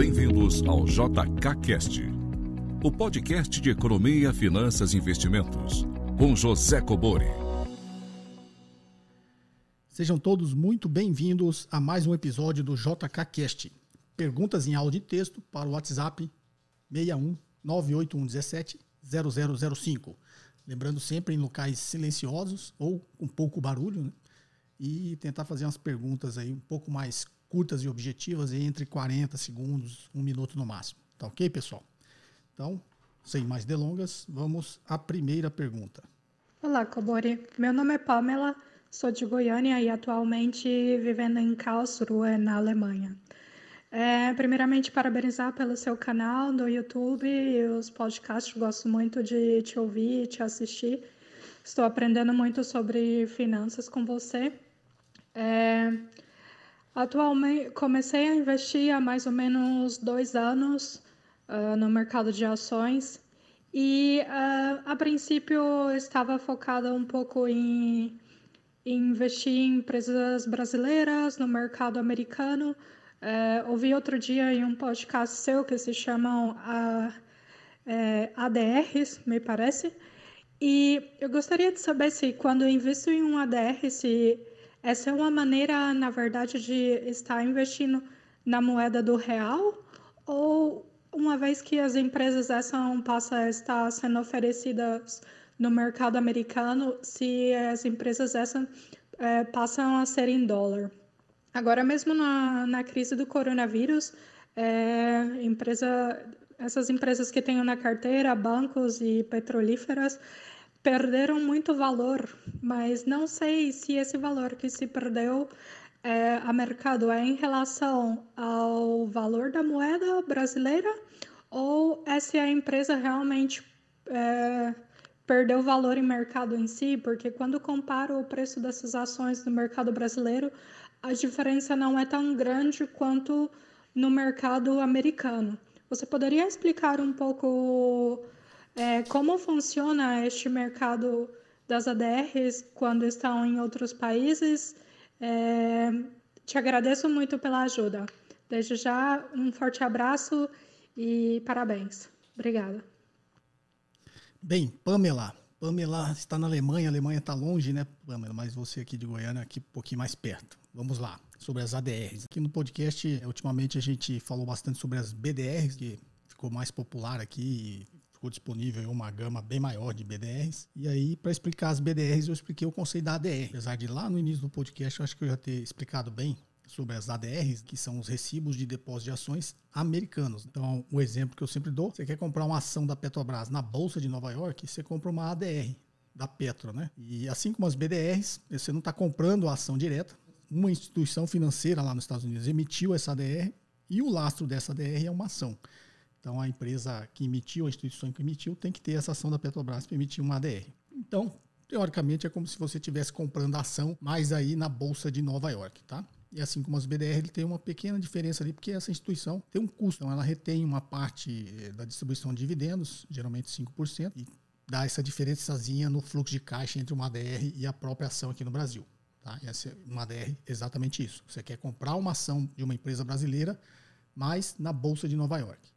Bem-vindos ao JKCast, o podcast de economia, finanças e investimentos, com José Cobori. Sejam todos muito bem-vindos a mais um episódio do JKCast. Perguntas em áudio e texto para o WhatsApp 61 98117 0005. Lembrando sempre em locais silenciosos ou com pouco barulho, né? E tentar fazer umas perguntas aí um pouco mais curtas e objetivas entre 40 segundos, um minuto no máximo. Tá ok, pessoal? Então, sem mais delongas, vamos à primeira pergunta. Olá, Cobori. Meu nome é Pamela, sou de Goiânia e atualmente vivendo em Karlsruhe, na Alemanha. É, primeiramente, parabenizar pelo seu canal do YouTube e os podcasts. Gosto muito de te ouvir e te assistir. Estou aprendendo muito sobre finanças com você. É, Atualmente, comecei a investir há mais ou menos dois anos uh, no mercado de ações e, uh, a princípio, estava focada um pouco em, em, investir em empresas brasileiras no mercado americano. Uh, ouvi outro dia em um podcast seu que se chamam ah, é, a, é, ADRs, me parece. E eu gostaria de saber se, quando investo em um ADR, se essa é uma maneira, na verdade, de estar investindo na moeda do real? Ou uma vez que as empresas dessas passam a estar sendo oferecidas no mercado americano, se as empresas dessas é, passam a ser em dólar? Agora mesmo na, na crise do coronavírus, é, empresa, essas empresas que tenho na carteira, bancos e petrolíferas, perderam muito valor, mas não sei se esse valor que se perdeu é, a mercado é em relação ao valor da moeda brasileira ou é se a empresa realmente é, perdeu valor em mercado em si, porque quando comparo o preço dessas ações no mercado brasileiro, a diferença não é tão grande quanto no mercado americano. Você poderia explicar um pouco é, como funciona este mercado das ADRs quando estão em outros países? É, te agradeço muito pela ajuda. Desde já, um forte abraço e parabéns. Obrigada. Bem, Pamela. Pamela está na Alemanha, a Alemanha está longe, né, Pamela? Mas você aqui de Goiânia, aqui um pouquinho mais perto. Vamos lá, sobre as ADRs. Aqui no podcast, ultimamente a gente falou bastante sobre as BDRs, que ficou mais popular aqui ficou disponível uma gama bem maior de BDRs. E aí, para explicar as BDRs, eu expliquei o conceito da ADR. Apesar de lá no início do podcast eu acho que eu já ter explicado bem sobre as ADRs, que são os recibos de depósito de ações americanos. Então, o um exemplo que eu sempre dou, você quer comprar uma ação da Petrobras na bolsa de Nova York, você compra uma ADR da Petro, né? E assim como as BDRs, você não está comprando a ação direta. Uma instituição financeira lá nos Estados Unidos emitiu essa ADR e o lastro dessa ADR é uma ação. Então, a empresa que emitiu, a instituição que emitiu, tem que ter essa ação da Petrobras para emitir uma ADR. Então, teoricamente, é como se você estivesse comprando ação, mais aí na Bolsa de Nova York, tá? E assim como as BDR, ele tem uma pequena diferença ali, porque essa instituição tem um custo. Então, ela retém uma parte eh, da distribuição de dividendos, geralmente 5%, e dá essa diferençazinha no fluxo de caixa entre uma ADR e a própria ação aqui no Brasil. Tá? essa, é uma ADR exatamente isso. Você quer comprar uma ação de uma empresa brasileira, mas na Bolsa de Nova York.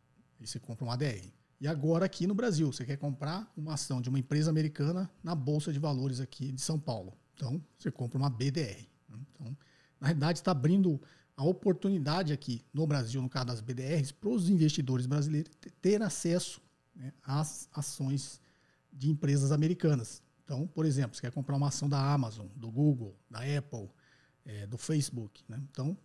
E você compra uma ADR. E agora aqui no Brasil, você quer comprar uma ação de uma empresa americana na Bolsa de Valores aqui de São Paulo. Então, você compra uma BDR. Né? Então, na realidade, está abrindo a oportunidade aqui no Brasil, no caso das BDRs, para os investidores brasileiros ter acesso né, às ações de empresas americanas. Então, por exemplo, você quer comprar uma ação da Amazon, do Google, da Apple, é, do Facebook. Né? Então,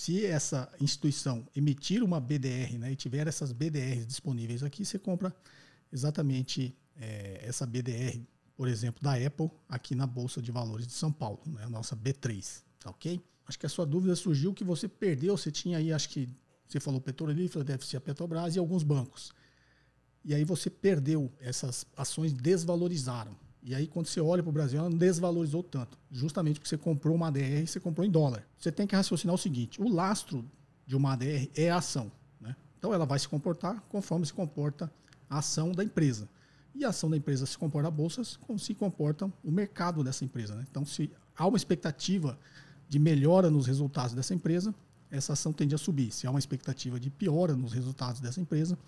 se essa instituição emitir uma BDR né, e tiver essas BDRs disponíveis aqui, você compra exatamente é, essa BDR, por exemplo, da Apple, aqui na Bolsa de Valores de São Paulo, né, a nossa B3, tá ok? Acho que a sua dúvida surgiu que você perdeu, você tinha aí, acho que você falou Petrolífera, deve ser a Petrobras e alguns bancos. E aí você perdeu, essas ações desvalorizaram. E aí, quando você olha para o Brasil, ela não desvalorizou tanto. Justamente porque você comprou uma ADR e você comprou em dólar. Você tem que raciocinar o seguinte: o lastro de uma ADR é a ação. Né? Então, ela vai se comportar conforme se comporta a ação da empresa. E a ação da empresa se comporta a bolsas como se comporta o mercado dessa empresa. Né? Então, se há uma expectativa de melhora nos resultados dessa empresa, essa ação tende a subir. Se há uma expectativa de piora nos resultados dessa empresa,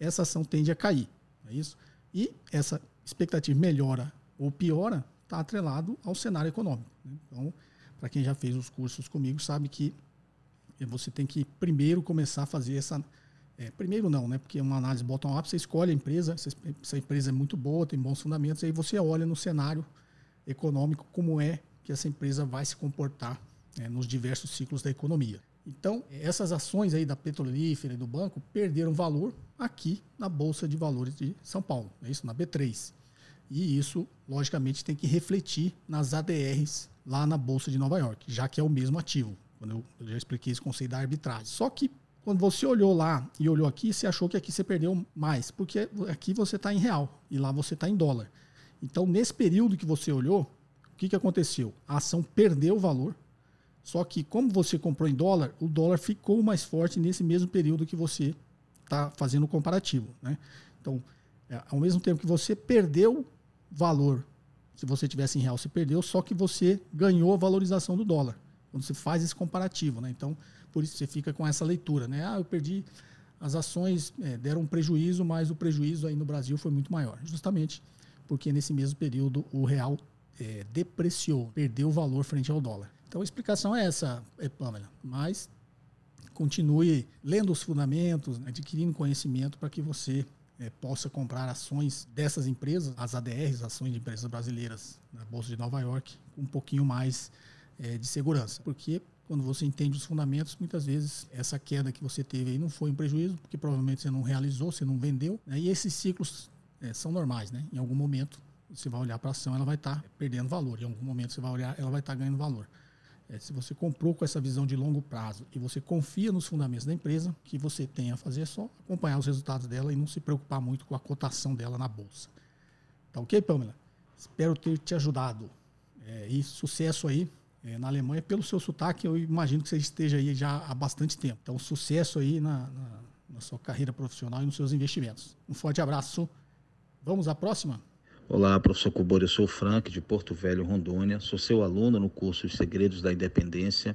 essa ação tende a cair. É isso? E essa expectativa melhora ou piora está atrelado ao cenário econômico. Né? Então, para quem já fez os cursos comigo, sabe que você tem que primeiro começar a fazer essa. É, primeiro não, né? Porque uma análise bottom-up, você escolhe a empresa, se a empresa é muito boa, tem bons fundamentos, aí você olha no cenário econômico como é que essa empresa vai se comportar né, nos diversos ciclos da economia. Então, essas ações aí da petrolífera e do banco perderam valor aqui na Bolsa de Valores de São Paulo, é isso, na B3. E isso, logicamente, tem que refletir nas ADRs lá na Bolsa de Nova York, já que é o mesmo ativo. Quando eu, eu já expliquei esse conceito da arbitragem. Só que quando você olhou lá e olhou aqui, você achou que aqui você perdeu mais, porque aqui você está em real e lá você está em dólar. Então, nesse período que você olhou, o que, que aconteceu? A ação perdeu o valor, só que como você comprou em dólar, o dólar ficou mais forte nesse mesmo período que você está fazendo o comparativo. Né? Então, é, ao mesmo tempo que você perdeu valor, se você tivesse em real, você perdeu, só que você ganhou a valorização do dólar. Quando você faz esse comparativo, né? Então, por isso você fica com essa leitura, né? Ah, eu perdi as ações, é, deram um prejuízo, mas o prejuízo aí no Brasil foi muito maior. Justamente porque nesse mesmo período o real é, depreciou, perdeu o valor frente ao dólar. Então a explicação é essa, é, Pamela. Mas continue lendo os fundamentos, adquirindo conhecimento para que você é, possa comprar ações dessas empresas, as ADRs, ações de empresas brasileiras na Bolsa de Nova York, com um pouquinho mais é, de segurança. Porque quando você entende os fundamentos, muitas vezes essa queda que você teve aí não foi um prejuízo, porque provavelmente você não realizou, você não vendeu. Né? E esses ciclos é, são normais, né? Em algum momento você vai olhar para a ação, ela vai estar tá perdendo valor. Em algum momento você vai olhar, ela vai estar tá ganhando valor. É, se você comprou com essa visão de longo prazo e você confia nos fundamentos da empresa, que você tem a fazer é só acompanhar os resultados dela e não se preocupar muito com a cotação dela na bolsa. Tá ok, Pamela? Espero ter te ajudado. É, e sucesso aí é, na Alemanha. Pelo seu sotaque, eu imagino que você esteja aí já há bastante tempo. Então, sucesso aí na, na, na sua carreira profissional e nos seus investimentos. Um forte abraço. Vamos à próxima? Olá, professor Cubori, eu sou o Frank, de Porto Velho, Rondônia. Sou seu aluno no curso Os Segredos da Independência.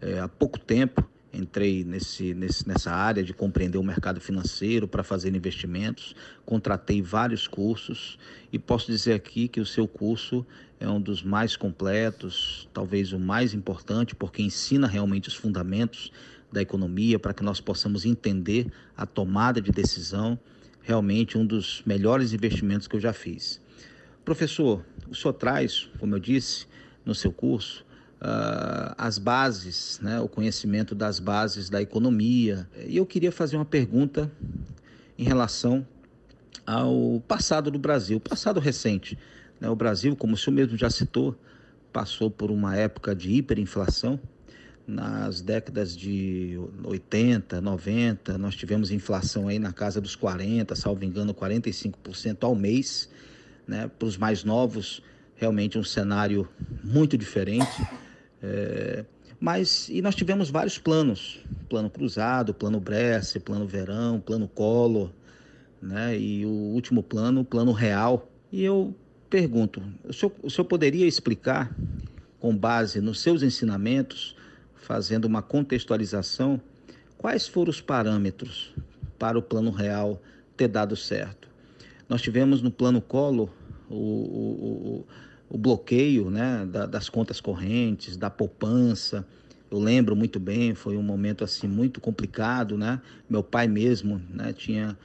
É, há pouco tempo entrei nesse, nesse, nessa área de compreender o mercado financeiro para fazer investimentos. Contratei vários cursos e posso dizer aqui que o seu curso é um dos mais completos, talvez o mais importante, porque ensina realmente os fundamentos da economia para que nós possamos entender a tomada de decisão realmente um dos melhores investimentos que eu já fiz. Professor, o senhor traz, como eu disse no seu curso, uh, as bases, né, o conhecimento das bases da economia. E eu queria fazer uma pergunta em relação ao passado do Brasil, passado recente. Né? O Brasil, como o senhor mesmo já citou, passou por uma época de hiperinflação nas décadas de 80, 90, nós tivemos inflação aí na casa dos 40, salvo engano, 45% ao mês. Né? Para os mais novos, realmente um cenário muito diferente. É, mas e nós tivemos vários planos: plano cruzado, plano Bresse, plano Verão, plano Colo, né? E o último plano, plano real. E eu pergunto: o senhor, o senhor poderia explicar, com base nos seus ensinamentos, fazendo uma contextualização, quais foram os parâmetros para o plano real ter dado certo? Nós tivemos no plano Collor o, o, o, o bloqueio né, da, das contas correntes, da poupança. Eu lembro muito bem, foi um momento assim muito complicado, né? Meu pai mesmo né, tinha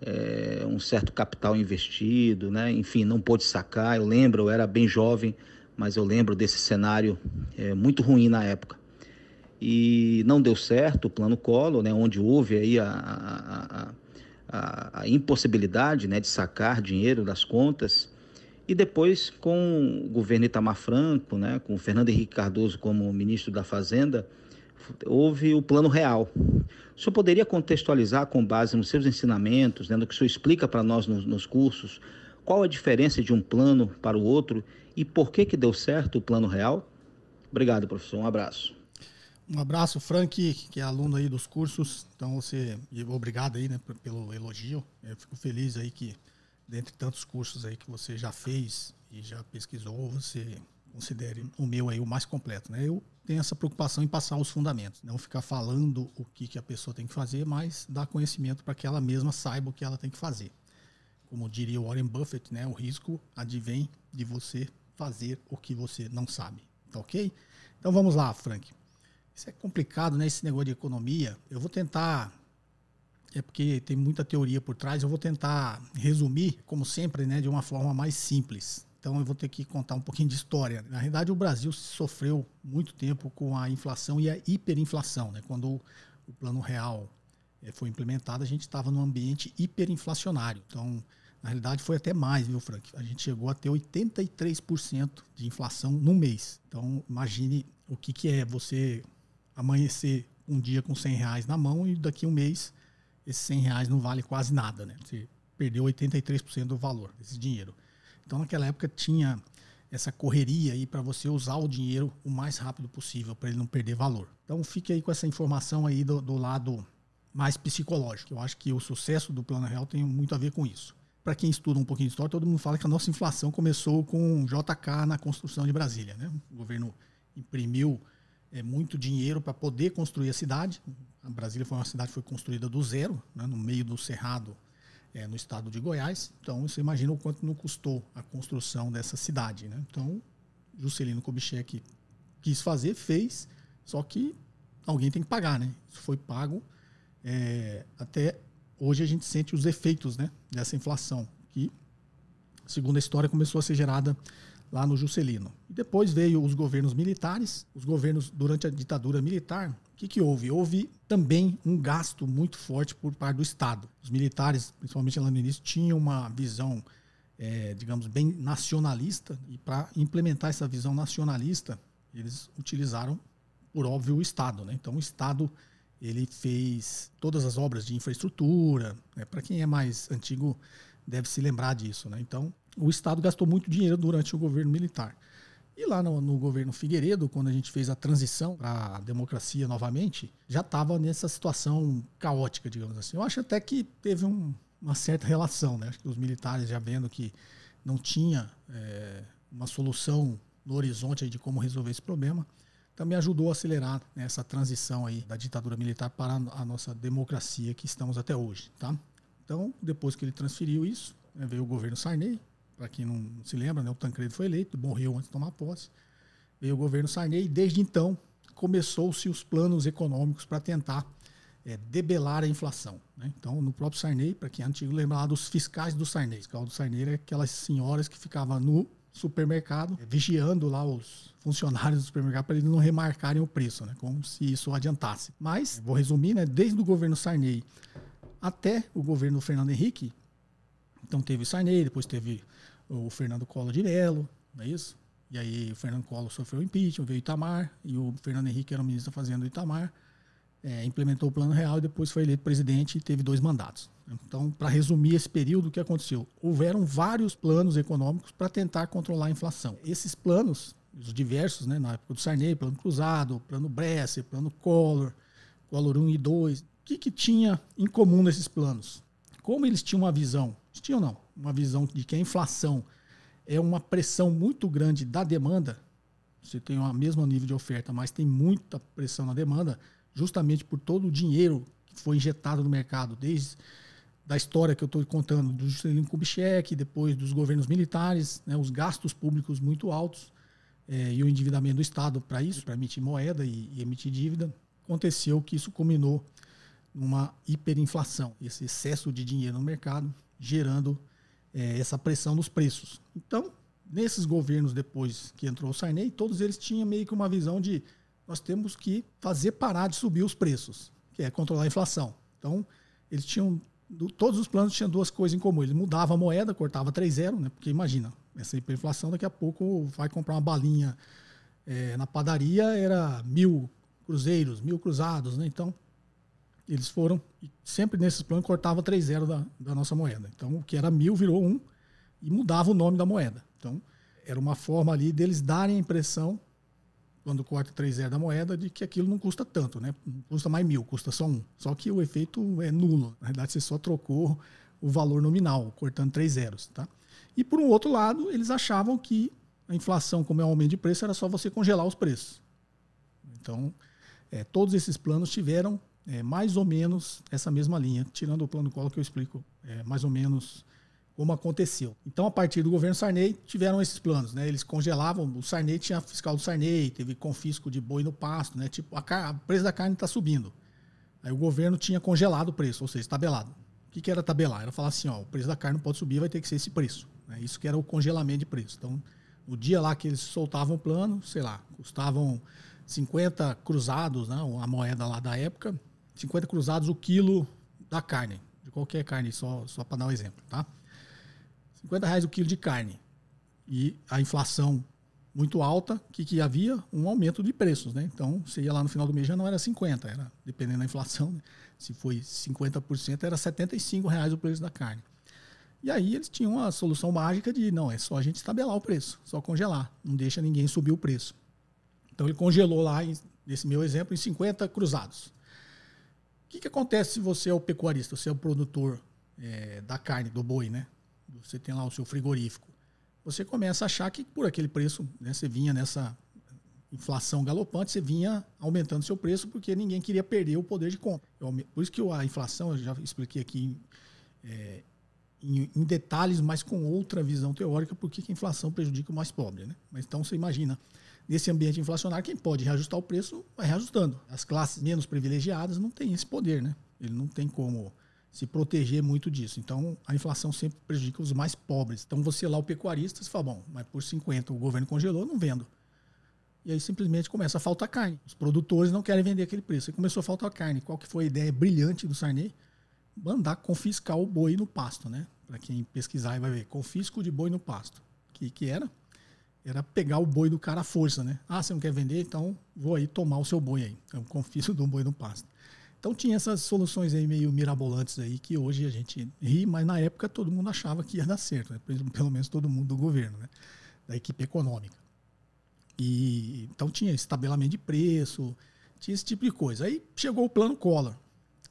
é, um certo capital investido, né? Enfim, não pôde sacar. Eu lembro, eu era bem jovem, mas eu lembro desse cenário é, muito ruim na época e não deu certo o plano Collor, né, onde houve aí a, a, a, a impossibilidade né, de sacar dinheiro das contas. E depois, com o governo Itamar Franco, né, com o Fernando Henrique Cardoso como ministro da Fazenda, houve o Plano Real. O senhor poderia contextualizar, com base nos seus ensinamentos, né, no que o senhor explica para nós nos, nos cursos, qual a diferença de um plano para o outro e por que, que deu certo o Plano Real? Obrigado, professor. Um abraço. Um abraço, Frank, que é aluno aí dos cursos. Então você, obrigado aí, né, pelo elogio. Eu fico feliz aí que dentre tantos cursos aí que você já fez e já pesquisou, você considere o meu aí o mais completo, né? Eu tenho essa preocupação em passar os fundamentos, não ficar falando o que, que a pessoa tem que fazer, mas dar conhecimento para que ela mesma saiba o que ela tem que fazer. Como diria Warren Buffett, né? O risco advém de você fazer o que você não sabe, tá ok? Então vamos lá, Frank. Isso é complicado, né? Esse negócio de economia. Eu vou tentar. É porque tem muita teoria por trás. Eu vou tentar resumir, como sempre, né, de uma forma mais simples. Então eu vou ter que contar um pouquinho de história. Na realidade, o Brasil sofreu muito tempo com a inflação e a hiperinflação, né? Quando o Plano Real eh, foi implementado, a gente estava num ambiente hiperinflacionário. Então, na realidade, foi até mais, viu, Frank? A gente chegou a ter 83% de inflação num mês. Então, imagine o que, que é você amanhecer um dia com 100 reais na mão e daqui a um mês esses 100 reais não vale quase nada, né? Você perdeu 83% do valor desse dinheiro. Então naquela época tinha essa correria aí para você usar o dinheiro o mais rápido possível para ele não perder valor. Então fique aí com essa informação aí do, do, lado mais psicológico. Eu acho que o sucesso do Plano Real tem muito a ver com isso. Para quem estuda um pouquinho de história, todo mundo fala que a nossa inflação começou com JK na construção de Brasília, né? O governo imprimiu é, muito dinheiro para poder construir a cidade. A Brasília foi uma cidade que foi construída do zero, né, no meio do cerrado, é, no estado de Goiás. Então, você imagina o quanto não custou a construção dessa cidade. Né? Então, Juscelino Kubitschek quis fazer, fez, só que alguém tem que pagar. Né? Isso foi pago. É, até hoje a gente sente os efeitos né, dessa inflação, que, segundo a história, começou a ser gerada lá no Juscelino. E depois veio os governos militares, os governos durante a ditadura militar. O que, que houve? Houve também um gasto muito forte por parte do Estado. Os militares, principalmente lá no início, tinham uma visão, é, digamos, bem nacionalista, e para implementar essa visão nacionalista, eles utilizaram, por óbvio, o Estado. Né? Então, o Estado ele fez todas as obras de infraestrutura. Né? Para quem é mais antigo, deve se lembrar disso. Né? Então, o Estado gastou muito dinheiro durante o governo militar. E lá no, no governo Figueiredo, quando a gente fez a transição para a democracia novamente, já estava nessa situação caótica, digamos assim. Eu acho até que teve um, uma certa relação, né? Acho que os militares já vendo que não tinha é, uma solução no horizonte de como resolver esse problema, também ajudou a acelerar né, essa transição aí da ditadura militar para a nossa democracia que estamos até hoje, tá? Então, depois que ele transferiu isso, né, veio o governo Sarney, para quem não se lembra, né, o Tancredo foi eleito, morreu antes de tomar posse. Veio o governo Sarney e desde então começou-se os planos econômicos para tentar é, debelar a inflação. Né? Então, no próprio Sarney, para quem é antigo, lembra lá dos fiscais do Sarney. O fiscal do Sarney era aquelas senhoras que ficavam no supermercado, é, vigiando lá os funcionários do supermercado para eles não remarcarem o preço, né? como se isso adiantasse. Mas, vou resumir, né? desde o governo Sarney até o governo Fernando Henrique, então teve Sarney, depois teve o Fernando Collor de Mello, não é isso? E aí o Fernando Collor sofreu impeachment, veio Itamar, e o Fernando Henrique era o ministro fazendo Itamar, é, implementou o Plano Real e depois foi eleito presidente e teve dois mandatos. Então, para resumir esse período, o que aconteceu? Houveram vários planos econômicos para tentar controlar a inflação. Esses planos, os diversos, né, na época do Sarney, Plano Cruzado, Plano Bresser, Plano Collor, Collor 1 e 2, o que, que tinha em comum nesses planos? Como eles tinham uma visão, eles tinham não, uma visão de que a inflação é uma pressão muito grande da demanda, você tem o mesmo nível de oferta, mas tem muita pressão na demanda, justamente por todo o dinheiro que foi injetado no mercado, desde da história que eu estou contando do Juscelino Kubitschek, depois dos governos militares, né, os gastos públicos muito altos é, e o endividamento do Estado para isso, para emitir moeda e, e emitir dívida, aconteceu que isso culminou numa hiperinflação, esse excesso de dinheiro no mercado gerando é, essa pressão nos preços. Então, nesses governos depois que entrou o Sarney, todos eles tinham meio que uma visão de nós temos que fazer parar de subir os preços, que é controlar a inflação. Então, eles tinham todos os planos tinham duas coisas em comum. Ele mudava a moeda, cortava 3,0, né? porque imagina, essa hiperinflação, daqui a pouco vai comprar uma balinha é, na padaria, era mil cruzeiros, mil cruzados. Né? Então, eles foram, sempre nesses planos, cortava 3 zeros da, da nossa moeda. Então, o que era mil virou um e mudava o nome da moeda. Então, era uma forma ali deles darem a impressão, quando corta 3 zeros da moeda, de que aquilo não custa tanto, né? Não custa mais mil, custa só um. Só que o efeito é nulo. Na verdade, você só trocou o valor nominal, cortando três zeros, tá? E por um outro lado, eles achavam que a inflação, como é um aumento de preço, era só você congelar os preços. Então, é, todos esses planos tiveram é, mais ou menos essa mesma linha, tirando o plano colo que eu explico é, mais ou menos como aconteceu. Então, a partir do governo Sarney, tiveram esses planos. Né? Eles congelavam, o Sarney tinha fiscal do Sarney, teve confisco de boi no pasto, né? tipo, a, car- a preço da carne está subindo. Aí o governo tinha congelado o preço, ou seja, tabelado. O que, que era tabelar? Era falar assim, ó, o preço da carne não pode subir, vai ter que ser esse preço. Né? Isso que era o congelamento de preço. Então, no dia lá que eles soltavam o plano, sei lá, custavam 50 cruzados, né, a moeda lá da época, 50 cruzados o quilo da carne, de qualquer carne, só, só para dar um exemplo, tá? 50 reais o quilo de carne. E a inflação muito alta, que, que havia um aumento de preços, né? Então, você ia lá no final do mês, já não era 50, era, dependendo da inflação, né? se foi 50%, era 75 reais o preço da carne. E aí eles tinham a solução mágica de, não, é só a gente estabelecer o preço, só congelar, não deixa ninguém subir o preço. Então, ele congelou lá, nesse meu exemplo, em 50 cruzados que, que acontece se você é o pecuarista, você é o produtor é, da carne, do boi, né? Você tem lá o seu frigorífico. Você começa a achar que por aquele preço, né, você vinha nessa inflação galopante, você vinha aumentando seu preço porque ninguém queria perder o poder de compra. por isso que a inflação, eu já expliquei aqui é, em, em, detalhes, mas com outra visão teórica, porque a inflação prejudica o mais pobre. Né? Mas então você imagina, Nesse ambiente inflacionário, quem pode reajustar o preço vai reajustando. As classes menos privilegiadas não têm esse poder, né? Ele não tem como se proteger muito disso. Então, a inflação sempre prejudica os mais pobres. Então, você lá, o pecuarista, você fala, bom, mas por 50 o governo congelou, não vendo. E aí simplesmente começa a faltar carne. Os produtores não querem vender aquele preço. E começou a faltar carne. Qual que foi a ideia brilhante do Sarney? Mandar confiscar o boi no pasto, né? Para quem pesquisar vai ver, confisco de boi no pasto. O que, que era? era pegar o boi do cara à força, né? Ah, você não quer vender? Então vou aí tomar o seu boi aí. Eu confisco do boi no pasto. Então tinha essas soluções aí meio mirabolantes aí que hoje a gente ri, mas na época todo mundo achava que ia dar certo, né? pelo menos todo mundo do governo, né? Da equipe econômica. E então tinha esse tabelamento de preço, tinha esse tipo de coisa. Aí chegou o plano Collor.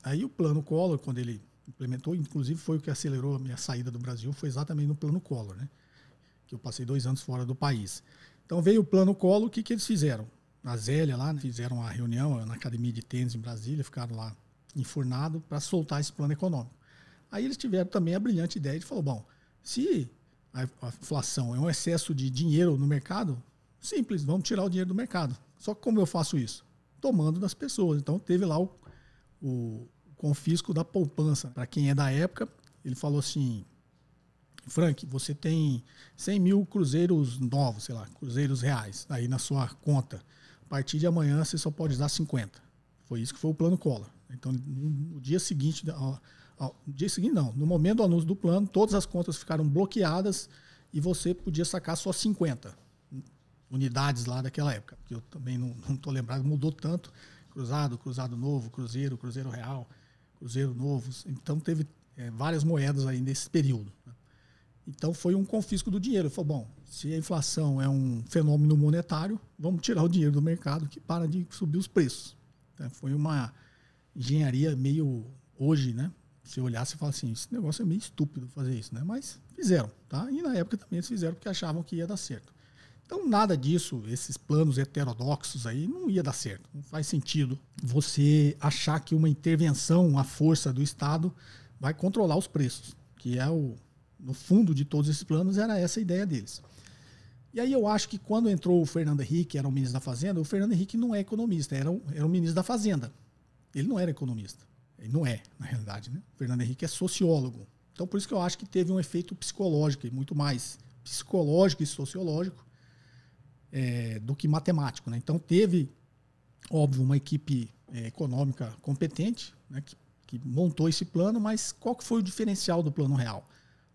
Aí o plano Collor, quando ele implementou, inclusive foi o que acelerou a minha saída do Brasil, foi exatamente no plano Collor, né? que eu passei dois anos fora do país. Então veio o plano Colo, o que, que eles fizeram? Na Zélia lá, né, fizeram uma reunião na academia de tênis em Brasília, ficaram lá enfurnado para soltar esse plano econômico. Aí eles tiveram também a brilhante ideia de falar, bom, se a inflação é um excesso de dinheiro no mercado, simples, vamos tirar o dinheiro do mercado. Só que como eu faço isso? Tomando das pessoas. Então teve lá o, o confisco da poupança. Para quem é da época, ele falou assim: Frank, você tem 100 mil cruzeiros novos, sei lá, cruzeiros reais, aí na sua conta. A partir de amanhã você só pode usar 50. Foi isso que foi o plano cola. Então, no dia seguinte, no dia seguinte não, no momento do anúncio do plano, todas as contas ficaram bloqueadas e você podia sacar só 50 unidades lá daquela época. Porque eu também não estou lembrado, mudou tanto. Cruzado, Cruzado Novo, Cruzeiro, Cruzeiro Real, Cruzeiro Novos. Então, teve é, várias moedas aí nesse período. Então foi um confisco do dinheiro. Ele falou, bom, se a inflação é um fenômeno monetário, vamos tirar o dinheiro do mercado que para de subir os preços. Então, foi uma engenharia meio hoje, né? Se olhar, você fala assim, esse negócio é meio estúpido fazer isso, né? Mas fizeram, tá? E na época também eles fizeram porque achavam que ia dar certo. Então nada disso, esses planos heterodoxos aí não ia dar certo. Não faz sentido você achar que uma intervenção à força do Estado vai controlar os preços, que é o no fundo de todos esses planos era essa a ideia deles. E aí eu acho que quando entrou o Fernando Henrique, era o ministro da Fazenda, o Fernando Henrique não é economista, era o, era o ministro da Fazenda. Ele não era economista. Ele não é, na realidade. Né? O Fernando Henrique é sociólogo. Então por isso que eu acho que teve um efeito psicológico, e muito mais psicológico e sociológico, é, do que matemático. Né? Então teve, óbvio, uma equipe é, econômica competente né, que, que montou esse plano, mas qual que foi o diferencial do plano real?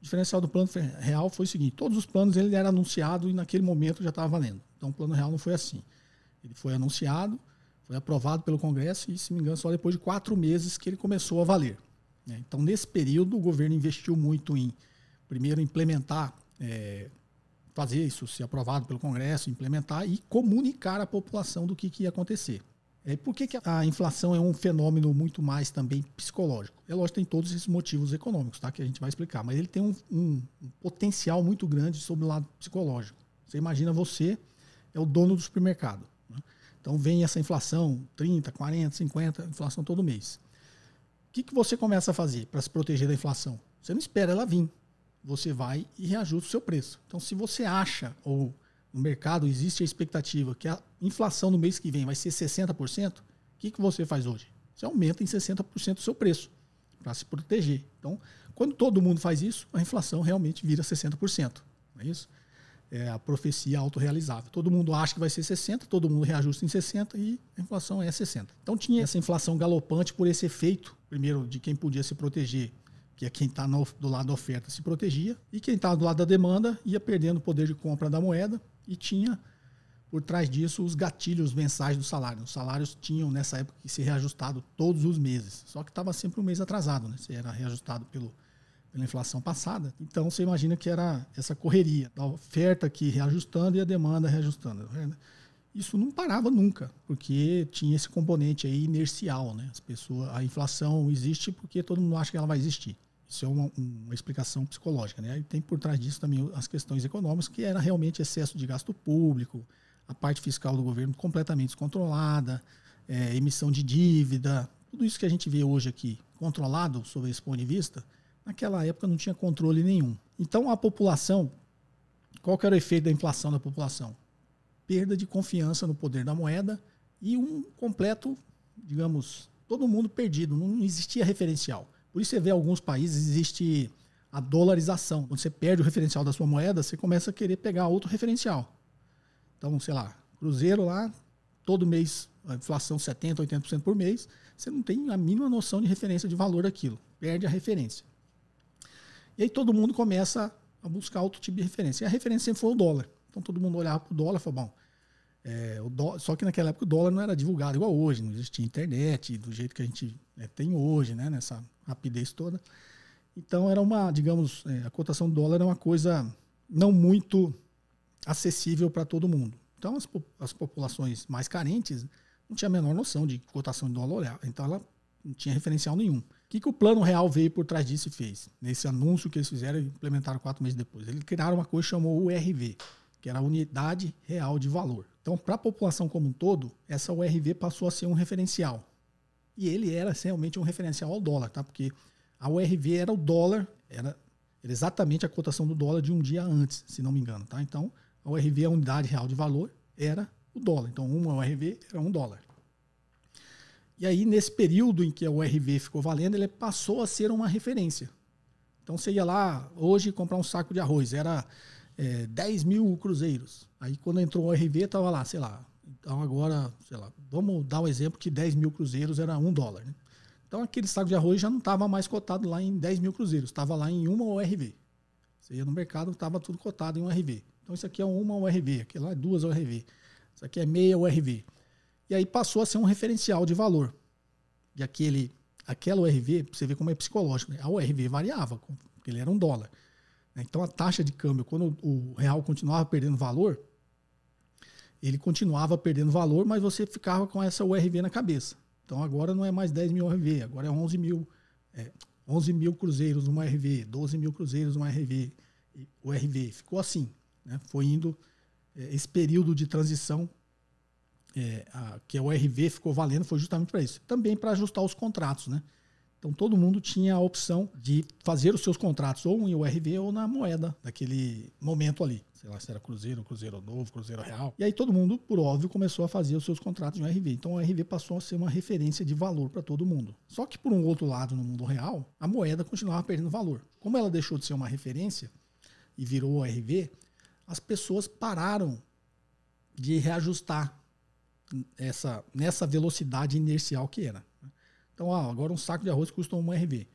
diferencial do plano real foi o seguinte: todos os planos ele era anunciado e naquele momento já estava valendo. Então o plano real não foi assim. Ele foi anunciado, foi aprovado pelo Congresso e, se me engano, só depois de quatro meses que ele começou a valer. Né? Então, nesse período, o governo investiu muito em, primeiro, implementar, é, fazer isso, ser aprovado pelo Congresso, implementar e comunicar à população do que, que ia acontecer. É por que, que a inflação é um fenômeno muito mais também psicológico? É lógico, tem todos esses motivos econômicos, tá? Que a gente vai explicar, mas ele tem um, um potencial muito grande sobre o lado psicológico. Você imagina você é o dono do supermercado. Né? Então vem essa inflação, 30, 40, 50, inflação todo mês. O que, que você começa a fazer para se proteger da inflação? Você não espera ela vir. Você vai e reajusta o seu preço. Então, se você acha ou no mercado existe a expectativa que a inflação no mês que vem vai ser 60%, o que, que você faz hoje? Você aumenta em 60% o seu preço para se proteger. Então, quando todo mundo faz isso, a inflação realmente vira 60%. Não é isso? É a profecia autorrealizável. Todo mundo acha que vai ser 60, todo mundo reajusta em 60 e a inflação é 60. Então tinha essa inflação galopante por esse efeito, primeiro, de quem podia se proteger, que é quem está do lado da oferta se protegia, e quem está do lado da demanda ia perdendo o poder de compra da moeda, e tinha por trás disso os gatilhos mensais do salário. Os salários tinham nessa época que ser reajustado todos os meses, só que estava sempre um mês atrasado, né? Você era reajustado pelo pela inflação passada. Então você imagina que era essa correria, a oferta aqui reajustando e a demanda reajustando. Né? Isso não parava nunca, porque tinha esse componente aí inercial, né? As pessoas, a inflação existe porque todo mundo acha que ela vai existir. Isso é uma, uma, explicação psicológica, né? E tem por trás disso também as questões econômicas, que era realmente excesso de gasto público, a parte fiscal do governo completamente descontrolada, é, emissão de dívida, tudo isso que a gente vê hoje aqui controlado sob esse ponto de vista, naquela época não tinha controle nenhum. Então a população, qual que era o efeito da inflação na população? Perda de confiança no poder da moeda e um completo, digamos, todo mundo perdido, não existia referencial. Por isso você vê alguns países existe a dolarização. Quando você perde o referencial da sua moeda, você começa a querer pegar outro referencial. Então, sei lá, cruzeiro lá, todo mês, a inflação 70%, 80% por mês, você não tem a mínima noção de referência de valor daquilo. Perde a referência. E aí todo mundo começa a buscar outro tipo de referência. E a referência sempre foi o dólar. Então todo mundo olhava para o dólar e falou, bom, é, o dó só que naquela época o dólar não era divulgado igual hoje, não existia internet do jeito que a gente é, tem hoje, né? Nessa rapidez toda. Então era uma, digamos, é, a cotação do dólar era uma coisa não muito acessível para todo mundo. Então as, as populações mais carentes não tinha a menor noção de cotação de dólar, então ela não tinha referencial nenhum. O que, que o Plano Real veio por trás disso e fez? Nesse anúncio que eles fizeram e implementaram quatro meses depois. Eles criaram uma coisa que chamou URV, que era a Unidade Real de Valor. Então, para a população como um todo, essa URV passou a ser um referencial e ele era assim, realmente um referencial ao dólar, tá? Porque a URV era o dólar, era exatamente a cotação do dólar de um dia antes, se não me engano, tá? Então, a URV, a unidade real de valor, era o dólar. Então, uma URV era um dólar. E aí, nesse período em que a URV ficou valendo, ele passou a ser uma referência. Então, você ia lá hoje comprar um saco de arroz, era é, 10 mil cruzeiros. Aí, quando entrou a URV, estava lá, sei lá, então agora, sei lá, vamos dar o exemplo que 10 mil cruzeiros era um dólar. Né? Então aquele saco de arroz já não estava mais cotado lá em 10 mil cruzeiros, estava lá em uma ORV. Você ia no mercado, estava tudo cotado em um RV. Então isso aqui é uma URV, aquilo lá é duas URV, isso aqui é meia URV. E aí passou a ser um referencial de valor. E aquele, aquela URV, você vê como é psicológico, né? a URV variava, porque ele era um dólar. Né? Então a taxa de câmbio, quando o real continuava perdendo valor, ele continuava perdendo valor, mas você ficava com essa URV na cabeça. Então agora não é mais 10 mil URV, agora é 11 mil, é, 11 mil cruzeiros uma URV, 12 mil cruzeiros uma URV. URV. Ficou assim. Né? Foi indo é, esse período de transição é, a, que a URV ficou valendo foi justamente para isso. Também para ajustar os contratos. Né? Então todo mundo tinha a opção de fazer os seus contratos ou em URV ou na moeda daquele momento ali. Sei lá se era Cruzeiro, Cruzeiro Novo, Cruzeiro Real. E aí todo mundo, por óbvio, começou a fazer os seus contratos em URV. Então o URV passou a ser uma referência de valor para todo mundo. Só que por um outro lado, no mundo real, a moeda continuava perdendo valor. Como ela deixou de ser uma referência e virou URV, as pessoas pararam de reajustar essa, nessa velocidade inercial que era. Então, ah, agora um saco de arroz custa um RV.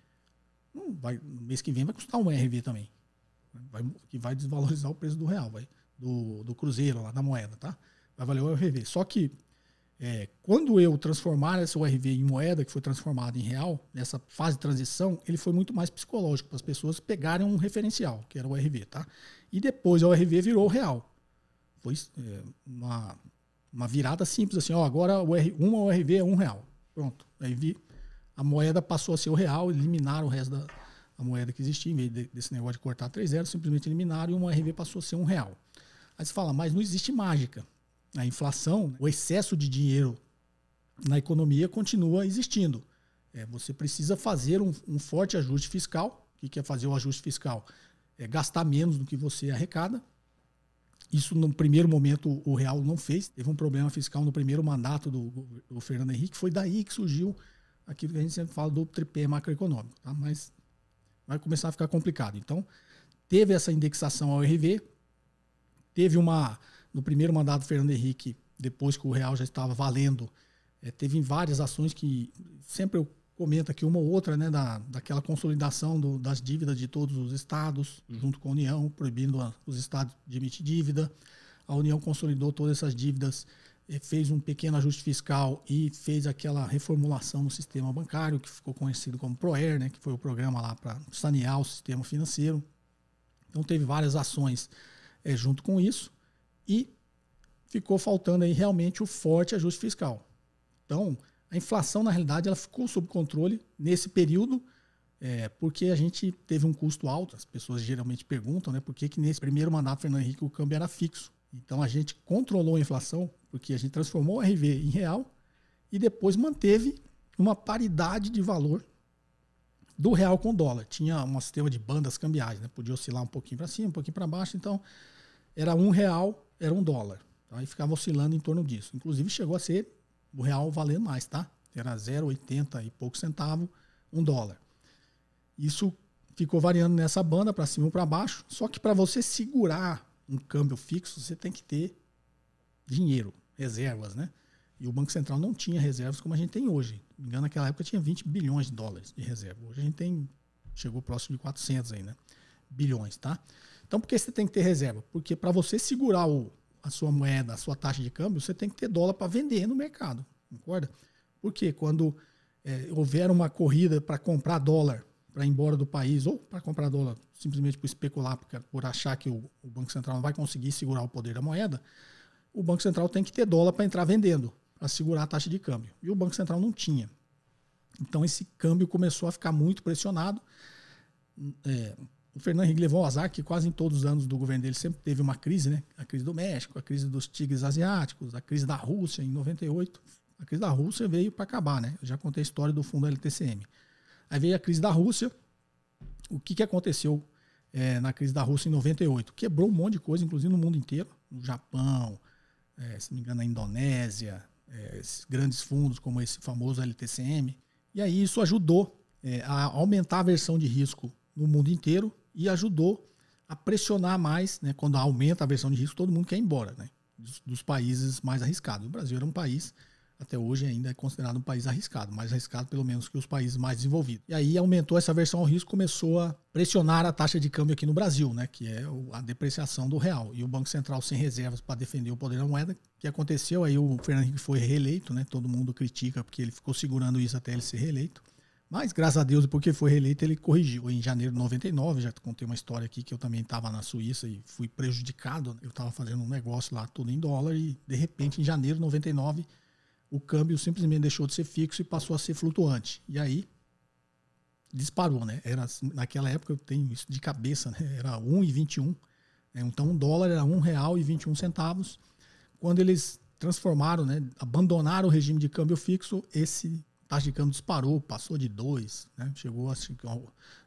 Não, vai, no mês que vem vai custar um RV também. Vai, que vai desvalorizar o preço do real, vai, do, do cruzeiro lá, da moeda, tá? Vai valer o RV. Só que é, quando eu transformar esse Rv em moeda, que foi transformado em real, nessa fase de transição, ele foi muito mais psicológico, para as pessoas pegarem um referencial, que era o Rv, tá? E depois o Rv virou real. Foi é, uma, uma virada simples, assim, ó, agora uma URV é, é um real. Pronto. Aí vi, a moeda passou a ser o real, eliminaram o resto da moeda que existia, em vez de, desse negócio de cortar 3 zeros, simplesmente eliminaram e uma RV passou a ser um real. Aí você fala, mas não existe mágica. A inflação, o excesso de dinheiro na economia continua existindo. É, você precisa fazer um, um, forte ajuste fiscal. O que é fazer o ajuste fiscal? É gastar menos do que você arrecada. Isso, no primeiro momento, o Real não fez. Teve um problema fiscal no primeiro mandato do, do Fernando Henrique. Foi daí que surgiu aquilo que a gente sempre fala do tripé macroeconômico, tá? mas vai começar a ficar complicado. Então, teve essa indexação ao RV, teve uma. No primeiro mandato do Fernando Henrique, depois que o real já estava valendo, é, teve várias ações que sempre eu comento aqui, uma ou outra, né, da, daquela consolidação do, das dívidas de todos os estados, uhum. junto com a União, proibindo a, os estados de emitir dívida. A União consolidou todas essas dívidas fez um pequeno ajuste fiscal e fez aquela reformulação no sistema bancário, que ficou conhecido como PROER, né, que foi o programa lá para sanear o sistema financeiro. Então teve várias ações é, junto com isso e ficou faltando aí realmente o forte ajuste fiscal. Então a inflação na realidade ela ficou sob controle nesse período é, porque a gente teve um custo alto. As pessoas geralmente perguntam, né, por que, que nesse primeiro mandato Fernando Henrique o câmbio era fixo? Então a gente controlou a inflação, porque a gente transformou o RV em real e depois manteve uma paridade de valor do real com dólar. Tinha um sistema de bandas cambiais, né? Podia oscilar um pouquinho para cima, um pouquinho para baixo, então era um real, era um dólar. Então, aí ficava oscilando em torno disso. Inclusive chegou a ser o real valendo mais, tá? Era 0,80 e pouco centavo, um dólar. Isso ficou variando nessa banda para cima ou para baixo, só que para você segurar um câmbio fixo, você tem que ter dinheiro, reservas, né? E o Banco Central não tinha reservas como a gente tem hoje. Me engano, naquela época tinha 20 bilhões de dólares de reserva. Hoje a gente tem, chegou próximo de 400 aí, né? Bilhões, tá? Então, por que você tem que ter reserva? Porque para você segurar o, a sua moeda, a sua taxa de câmbio, você tem que ter dólar para vender no mercado, concorda? Porque quando é, houver uma corrida para comprar dólar para ir embora do país ou para comprar dólar simplesmente por especular, porque, por achar que o, o, Banco Central não vai conseguir segurar o poder da moeda, o Banco Central tem que ter dólar para entrar vendendo, para segurar a taxa de câmbio. E o Banco Central não tinha. Então esse câmbio começou a ficar muito pressionado. É, o Fernando Henrique levou o azar que quase em todos os anos do governo dele sempre teve uma crise, né? A crise do México, a crise dos tigres asiáticos, a crise da Rússia em 98. A crise da Rússia veio para acabar, né? Eu já contei a história do fundo LTCM. Aí veio a crise da Rússia. O que, que aconteceu é, na crise da Rússia em 98? Quebrou um monte de coisa, inclusive no mundo inteiro. No Japão, é, se não me engano, na Indonésia, é, grandes fundos como esse famoso LTCM. E aí isso ajudou é, a aumentar a versão de risco no mundo inteiro e ajudou a pressionar mais, né, quando aumenta a versão de risco, todo mundo quer ir embora, né, dos, dos países mais arriscados. O Brasil era um país até hoje ainda é considerado um país arriscado, mais arriscado pelo menos que os países mais desenvolvidos. E aí aumentou essa versão ao risco, começou a pressionar a taxa de câmbio aqui no Brasil, né, que é a depreciação do real. E o Banco Central sem reservas para defender o poder da moeda, que aconteceu, aí o Fernando Henrique foi reeleito, né, todo mundo critica porque ele ficou segurando isso até ele ser reeleito. Mas, graças a Deus, porque foi reeleito, ele corrigiu. Em janeiro de 99, já contei uma história aqui que eu também estava na Suíça e fui prejudicado. Né. Eu estava fazendo um negócio lá, tudo em dólar, e de repente, em janeiro de 99, o câmbio simplesmente deixou de ser fixo e passou a ser flutuante. E aí disparou, né? Era, assim, naquela época, eu tenho isso de cabeça, né? era 1,21. Né? Então, um dólar era R$ 1,21. Quando eles transformaram, né? abandonaram o regime de câmbio fixo, esse taxa de câmbio disparou, passou de 2, né? chegou a,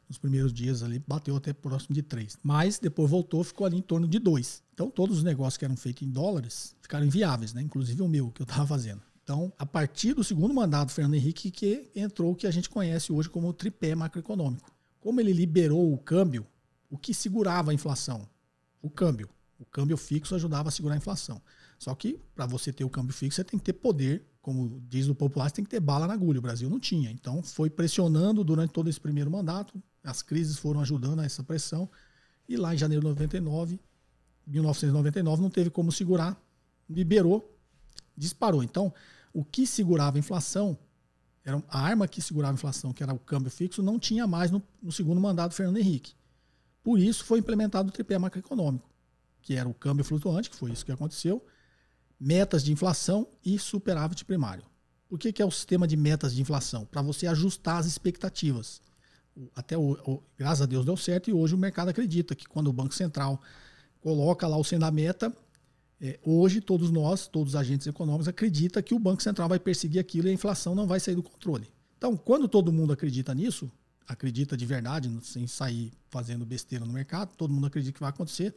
nos primeiros dias ali, bateu até próximo de 3. Mas depois voltou, ficou ali em torno de 2. Então, todos os negócios que eram feitos em dólares ficaram inviáveis, né? inclusive o meu, que eu estava fazendo. Então, a partir do segundo mandato do Fernando Henrique, que entrou o que a gente conhece hoje como o tripé macroeconômico. Como ele liberou o câmbio, o que segurava a inflação? O câmbio. O câmbio fixo ajudava a segurar a inflação. Só que, para você ter o câmbio fixo, você tem que ter poder, como diz o popular, você tem que ter bala na agulha. O Brasil não tinha. Então, foi pressionando durante todo esse primeiro mandato, as crises foram ajudando a essa pressão. E lá em janeiro de 99, 1999, não teve como segurar, liberou, disparou. Então, o que segurava a inflação, era a arma que segurava a inflação, que era o câmbio fixo, não tinha mais no, no segundo mandato do Fernando Henrique. Por isso foi implementado o tripé macroeconômico, que era o câmbio flutuante, que foi isso que aconteceu, metas de inflação e superávit primário. O que, que é o sistema de metas de inflação? Para você ajustar as expectativas. Até o, o, graças a Deus deu certo e hoje o mercado acredita que quando o Banco Central coloca lá o sendo da meta, é, hoje, todos nós, todos os agentes econômicos, acredita que o Banco Central vai perseguir aquilo e a inflação não vai sair do controle. Então, quando todo mundo acredita nisso, acredita de verdade, sem sair fazendo besteira no mercado, todo mundo acredita que vai acontecer.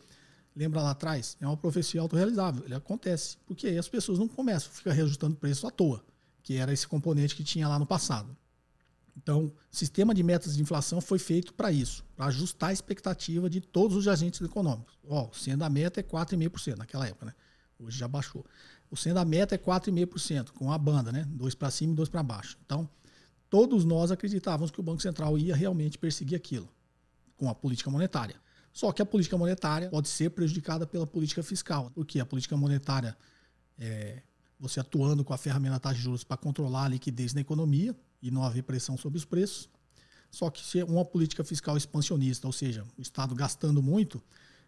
Lembra lá atrás? É uma profecia autorrealizável, ele acontece. Porque aí as pessoas não começam, fica reajustando preço à toa, que era esse componente que tinha lá no passado. Então, o sistema de metas de inflação foi feito para isso, para ajustar a expectativa de todos os agentes econômicos. Ó, o CEN da meta é 4,5% naquela época, né? Hoje já baixou. O sendo da meta é 4,5%, com a banda, né? Dois para cima e dois para baixo. Então, todos nós acreditávamos que o Banco Central ia realmente perseguir aquilo, com a política monetária. Só que a política monetária pode ser prejudicada pela política fiscal, porque a política monetária é você atuando com a ferramenta taxa de juros para controlar a liquidez na economia, e não haver pressão sobre os preços. Só que se uma política fiscal expansionista, ou seja, o Estado gastando muito,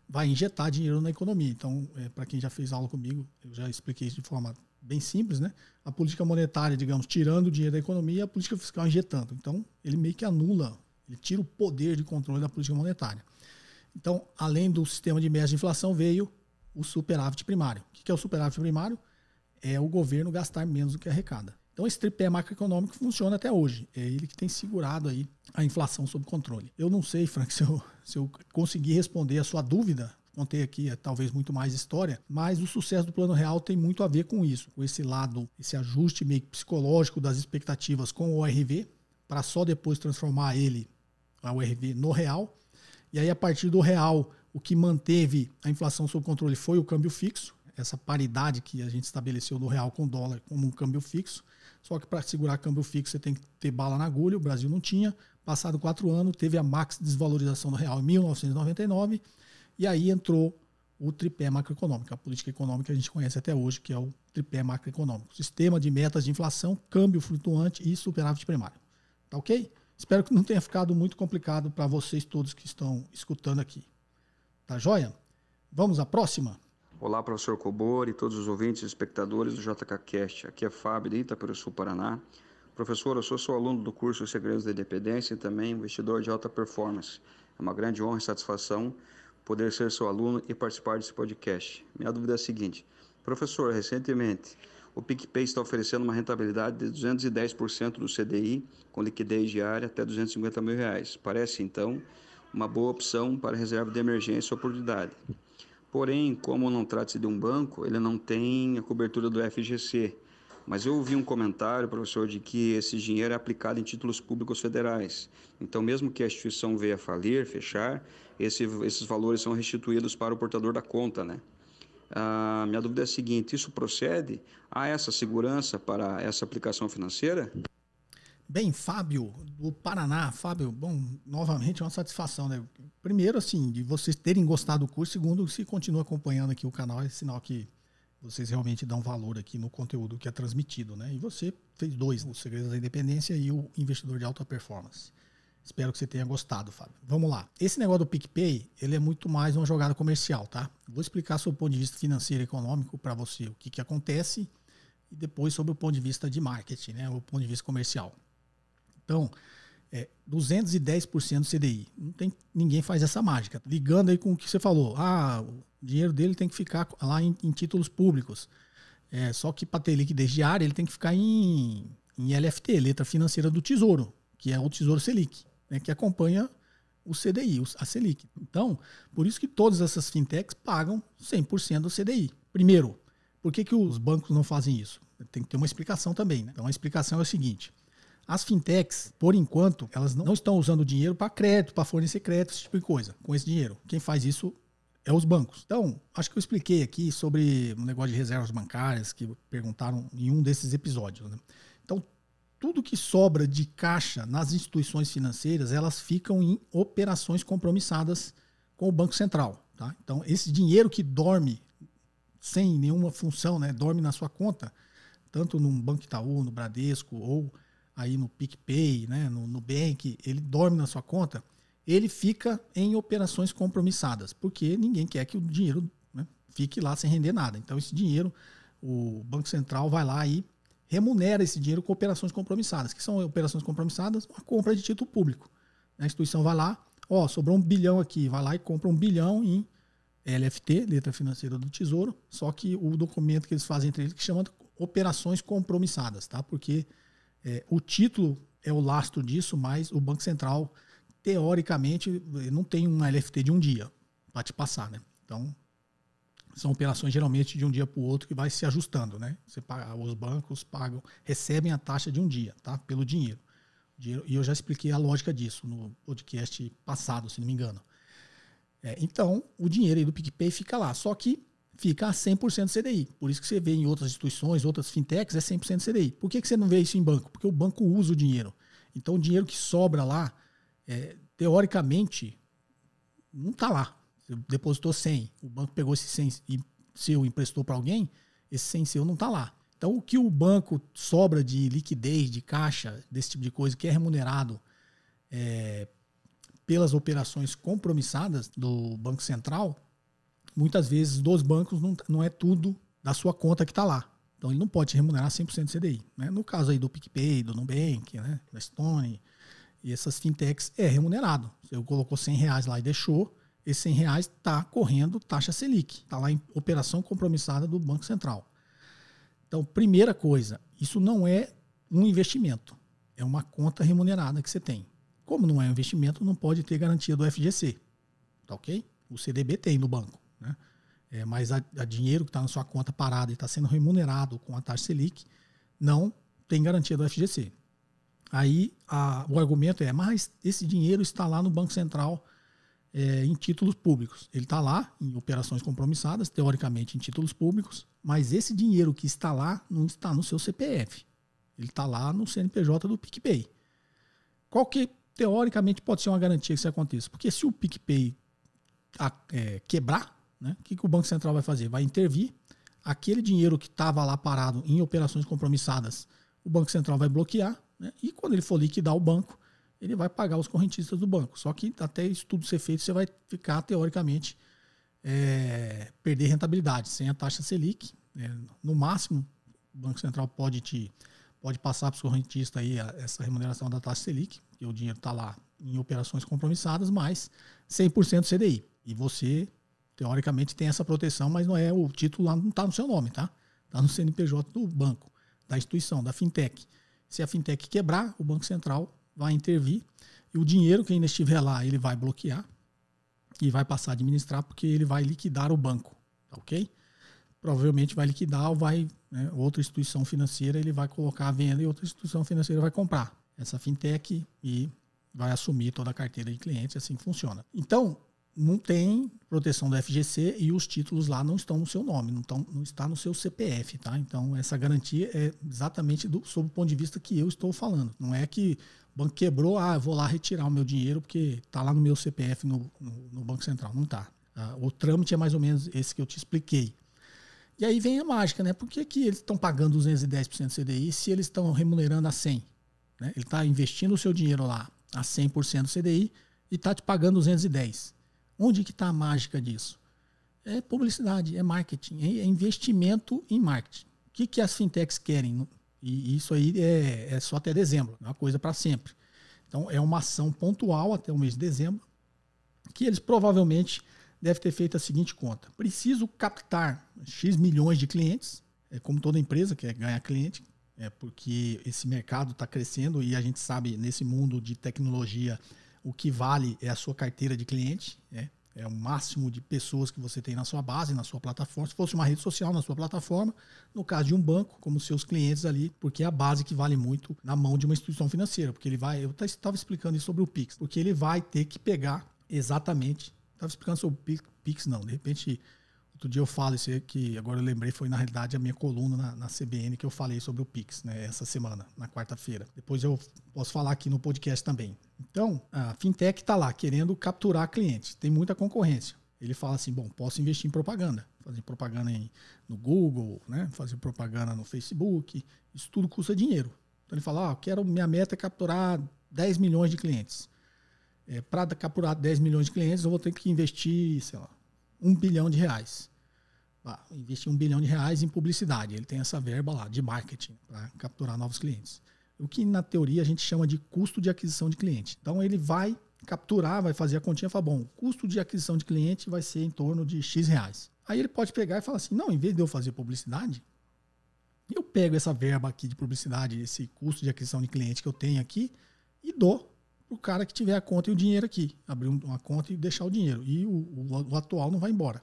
vai injetar dinheiro na economia. Então, é, para quem já fez aula comigo, eu já expliquei isso de forma bem simples, né? A política monetária, digamos, tirando o dinheiro da economia, a política fiscal injetando. Então, ele meio que anula, ele tira o poder de controle da política monetária. Então, além do sistema de metas de inflação, veio o superávit primário. O que é o superávit primário? É o governo gastar menos do que arrecada. Então esse tripé macroeconômico funciona até hoje. É ele que tem segurado aí a inflação sob controle. Eu não sei, Frank, se eu, se eu conseguir responder a sua dúvida, contei aqui é, talvez muito mais história, mas o sucesso do Plano Real tem muito a ver com isso, com esse lado, esse ajuste meio psicológico das expectativas com o ORV, para só depois transformar ele, o ORV, no real. E aí, a partir do real, o que manteve a inflação sob controle foi o câmbio fixo, essa paridade que a gente estabeleceu do real com o dólar como um câmbio fixo. Só que para segurar câmbio fixo você tem que ter bala na agulha, o Brasil não tinha. Passado quatro anos, teve a max desvalorização do real em 1999, e aí entrou o tripé macroeconômico, a política econômica que a gente conhece até hoje, que é o tripé macroeconômico. Sistema de metas de inflação, câmbio flutuante e superávit primário. Tá ok? Espero que não tenha ficado muito complicado para vocês todos que estão escutando aqui. Tá joia? Vamos à próxima? Olá, professor Cobor e todos os ouvintes e espectadores do JKCast. Aqui é Fábio de Sul, Paraná. Professor, eu sou seu aluno do curso Segredos da Independência e também investidor de alta performance. É uma grande honra e satisfação poder ser seu aluno e participar desse podcast. Minha dúvida é a seguinte: professor, recentemente o PicPay está oferecendo uma rentabilidade de 210% do CDI, com liquidez diária até 250 mil reais. Parece, então, uma boa opção para reserva de emergência e oportunidade. Porém, como não trata-se de um banco, ele não tem a cobertura do FGC. Mas eu ouvi um comentário, professor, de que esse dinheiro é aplicado em títulos públicos federais. Então, mesmo que a instituição venha falir, fechar, esse, esses valores são restituídos para o portador da conta, né? Ah, minha dúvida é a seguinte: isso procede? Há essa segurança para essa aplicação financeira? Bem, Fábio, do Paraná. Fábio, bom, novamente é uma satisfação, né? Primeiro, assim, de vocês terem gostado do curso. Segundo, se continua acompanhando aqui o canal, é sinal que vocês realmente dão valor aqui no conteúdo que é transmitido, né? E você fez dois, o Segredos da Independência e o Investidor de Alta Performance. Espero que você tenha gostado, Fábio. Vamos lá. Esse negócio do PicPay, ele é muito mais uma jogada comercial, tá? Vou explicar sobre o ponto de vista financeiro e econômico para você o que, que acontece e depois sobre o ponto de vista de marketing, né? O ponto de vista comercial. Então, é, 210% do CDI. Não tem, ninguém faz essa mágica. Tá ligando aí com o que você falou. Ah, o dinheiro dele tem que ficar lá em, em títulos públicos. É, só que para ter liquidez diária, ele tem que ficar em, em LFT, letra financeira do Tesouro, que é o Tesouro Selic, né, que acompanha o CDI, a Selic. Então, por isso que todas essas fintechs pagam 100% do CDI. Primeiro, por que, que os bancos não fazem isso? Tem que ter uma explicação também. Né? Então, a explicação é o seguinte: as fintechs, por enquanto, elas não estão usando dinheiro para crédito, para fornecer crédito, esse tipo de coisa, com esse dinheiro. Quem faz isso é os bancos. Então, acho que eu expliquei aqui sobre o um negócio de reservas bancárias que perguntaram em um desses episódios. Né? Então, tudo que sobra de caixa nas instituições financeiras, elas ficam em operações compromissadas com o Banco Central. Tá? Então, esse dinheiro que dorme sem nenhuma função, né, dorme na sua conta, tanto no Banco Itaú, no Bradesco ou aí no PicPay, né, no Nubank, ele dorme na sua conta, ele fica em operações compromissadas, porque ninguém quer que o dinheiro né, fique lá sem render nada. Então, esse dinheiro, o Banco Central vai lá e remunera esse dinheiro com operações compromissadas, que são operações compromissadas, uma compra de título público. A instituição vai lá, ó, sobrou um bilhão aqui, vai lá e compra um bilhão em LFT, letra financeira do Tesouro, só que o documento que eles fazem entre eles que chama operações compromissadas, tá? Porque é, o título é o lastro disso, mas o Banco Central, teoricamente, eh, não tem um LFT de um dia para te passar, né? Então, são operações geralmente de um dia para o outro que vai se ajustando, né? Você paga, os bancos pagam, recebem a taxa de um dia, tá? Pelo dinheiro. dinheiro e eu já expliquei a lógica disso no podcast passado, se não me engano. É, então, o dinheiro aí do PicPay fica lá. Só que ficar 100% CDI. Por isso que você vê em outras instituições, outras fintechs, é 100% CDI. Por que, que você não vê isso em banco? Porque o banco usa o dinheiro. Então, o dinheiro que sobra lá, é, teoricamente, não está lá. Você depositou 100, o banco pegou esse 100 e seu emprestou para alguém, esse 100 seu não está lá. Então, o que o banco sobra de liquidez, de caixa, desse tipo de coisa, que é remunerado é, pelas operações compromissadas do Banco Central, muitas vezes dos bancos não, não é tudo da sua conta que está lá. Então ele não pode remunerar 100% do CDI. Né? No caso aí do PicPay, do Nubank, né? da Stone e essas fintechs, é remunerado. Você colocou 100 reais lá e deixou, esses 100 reais está correndo taxa Selic. Está lá em operação compromissada do Banco Central. Então, primeira coisa, isso não é um investimento. É uma conta remunerada que você tem. Como não é um investimento, não pode ter garantia do FGC. Tá ok? O CDB tem no banco é, mas a, a dinheiro que está na sua conta parada e está sendo remunerado com a taxa Selic, não tem garantia do FGC. Aí a, o argumento é, mas esse dinheiro está lá no Banco Central é, em títulos públicos. Ele está lá em operações compromissadas, teoricamente em títulos públicos, mas esse dinheiro que está lá não está no seu CPF. Ele está lá no CNPJ do PicPay. Qual que, teoricamente, pode ser uma garantia que isso aconteça? Porque se o PicPay a, é, quebrar, né? O que, que o Banco Central vai fazer? Vai intervir. Aquele dinheiro que estava lá parado em operações compromissadas, o Banco Central vai bloquear. Né? E quando ele for liquidar o banco, ele vai pagar os correntistas do banco. Só que até isso tudo ser feito, você vai ficar, teoricamente, é, perder rentabilidade sem a taxa Selic. Né? no máximo, o Banco Central pode te pode passar para os correntistas aí essa remuneração da taxa Selic, que o dinheiro está lá em operações compromissadas, mais 100% CDI. E você Teoricamente tem essa proteção, mas não é o título lá, não está no seu nome, tá? Está no CNPJ do banco, da instituição, da fintech. Se a fintech quebrar, o Banco Central vai intervir e o dinheiro que ainda estiver lá, ele vai bloquear e vai passar a administrar porque ele vai liquidar o banco, tá ok? Provavelmente vai liquidar ou vai né, outra instituição financeira ele vai colocar a venda e outra instituição financeira vai comprar essa fintech e vai assumir toda a carteira de clientes, assim que funciona. Então, não tem proteção da FGC e os títulos lá não estão no seu nome, não, estão, não está no seu CPF, tá? Então essa garantia é exatamente do, sob o ponto de vista que eu estou falando. Não é que o banco quebrou, ah, vou lá retirar o meu dinheiro porque está lá no meu CPF no, no, no Banco Central. Não está. Ah, o trâmite é mais ou menos esse que eu te expliquei. E aí vem a mágica, né? Por que, que eles estão pagando 210% do CDI se eles estão remunerando a 100%? Né? Ele está investindo o seu dinheiro lá a 100% do CDI e está te pagando 210%. Onde que está a mágica disso? É publicidade, é marketing, é, é investimento em marketing. O que, que as fintechs querem? E isso aí é, é só até dezembro, é uma coisa para sempre. Então é uma ação pontual até o mês de dezembro, que eles provavelmente devem ter feito a seguinte conta. Preciso captar X milhões de clientes, é como toda empresa quer ganhar cliente, é porque esse mercado está crescendo e a gente sabe nesse mundo de tecnologia o que vale é a sua carteira de cliente, né? é o máximo de pessoas que você tem na sua base, na sua plataforma. Se fosse uma rede social, na sua plataforma, no caso de um banco, como seus clientes ali, porque é a base que vale muito na mão de uma instituição financeira, porque ele vai. Eu estava explicando isso sobre o Pix, porque ele vai ter que pegar exatamente. Estava explicando sobre o Pix, não, de repente Outro dia eu falo isso aí, que agora eu lembrei, foi na realidade a minha coluna na, na CBN que eu falei sobre o Pix, né, essa semana, na quarta-feira. Depois eu posso falar aqui no podcast também. Então, a fintech está lá querendo capturar clientes, tem muita concorrência. Ele fala assim: bom, posso investir em propaganda, fazer propaganda em, no Google, né, fazer propaganda no Facebook, isso tudo custa dinheiro. Então ele fala: ah, quero, minha meta é capturar 10 milhões de clientes. É, Para capturar 10 milhões de clientes, eu vou ter que investir, sei lá, um bilhão de reais. Ah, investir um bilhão de reais em publicidade. Ele tem essa verba lá de marketing para capturar novos clientes. O que na teoria a gente chama de custo de aquisição de cliente. Então ele vai capturar, vai fazer a continha e fala: bom, o custo de aquisição de cliente vai ser em torno de X reais. Aí ele pode pegar e falar assim: não, em vez de eu fazer publicidade, eu pego essa verba aqui de publicidade, esse custo de aquisição de cliente que eu tenho aqui e dou para o cara que tiver a conta e o dinheiro aqui. Abrir uma conta e deixar o dinheiro. E o, o, o atual não vai embora.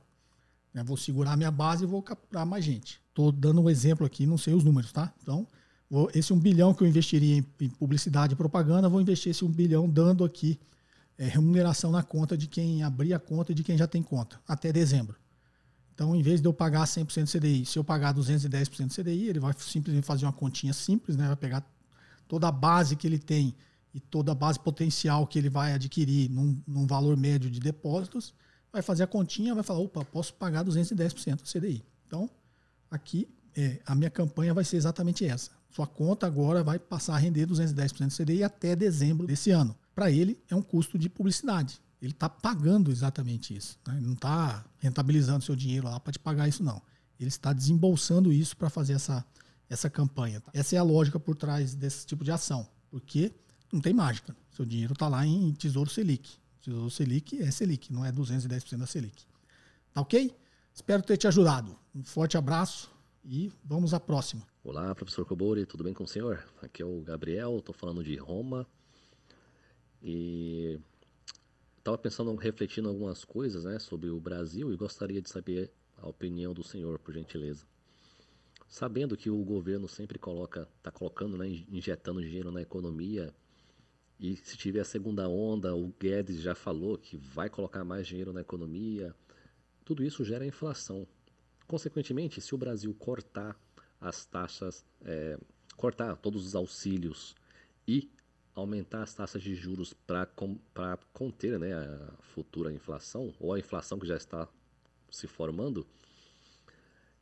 Né? Vou segurar minha base e vou capturar mais gente. Estou dando um exemplo aqui, não sei os números, tá? Então, vou, esse um bilhão que eu investiria em, em, publicidade e propaganda, vou investir esse um bilhão dando aqui é, remuneração na conta de quem abrir a conta e de quem já tem conta, até dezembro. Então, em vez de eu pagar 100% do CDI, se eu pagar 210% do CDI, ele vai simplesmente fazer uma continha simples, né? vai pegar toda a base que ele tem e toda a base potencial que ele vai adquirir num, num valor médio de depósitos vai fazer a continha, vai falar, opa, posso pagar 210% do CDI. Então, aqui é, a minha campanha vai ser exatamente essa. Sua conta agora vai passar a render 210% do CDI até dezembro desse ano. Para ele, é um custo de publicidade. Ele está pagando exatamente isso. Né? Ele não está rentabilizando seu dinheiro lá para te pagar isso, não. Ele está desembolsando isso para fazer essa, essa campanha. Tá? Essa é a lógica por trás desse tipo de ação. Porque não tem mágica. Seu dinheiro está lá em Tesouro Selic. O Selic é Selic, não é 210% da Selic. Tá ok? Espero ter te ajudado. Um forte abraço e vamos à próxima. Olá, professor Cobori, tudo bem com o senhor? Aqui é o Gabriel, estou falando de Roma. E estava pensando, refletindo algumas coisas né, sobre o Brasil e gostaria de saber a opinião do senhor, por gentileza. Sabendo que o governo sempre coloca, está colocando, né, injetando dinheiro na economia e se tiver a segunda onda, o Guedes já falou que vai colocar mais dinheiro na economia. Tudo isso gera inflação. Consequentemente, se o Brasil cortar as taxas, é, cortar todos os auxílios e aumentar as taxas de juros para conter né, a futura inflação, ou a inflação que já está se formando,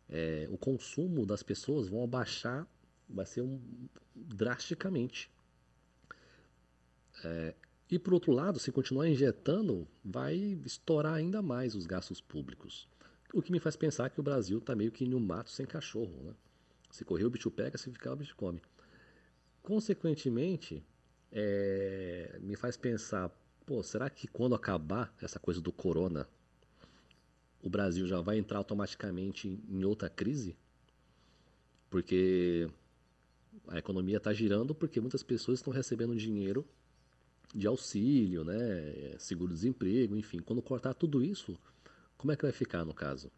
é, o consumo das pessoas vão abaixar, vai ser um, drasticamente. É, e por outro lado, se continuar injetando, vai estourar ainda mais os gastos públicos. O que me faz pensar que o Brasil está meio que no mato sem cachorro. Né? Se correr, o bicho pega, se ficar, o bicho come. Consequentemente, é, me faz pensar: pô, será que quando acabar essa coisa do corona, o Brasil já vai entrar automaticamente em outra crise? Porque a economia está girando porque muitas pessoas estão recebendo dinheiro de auxílio, né, seguro-desemprego, enfim, quando cortar tudo isso, como é que vai ficar no caso?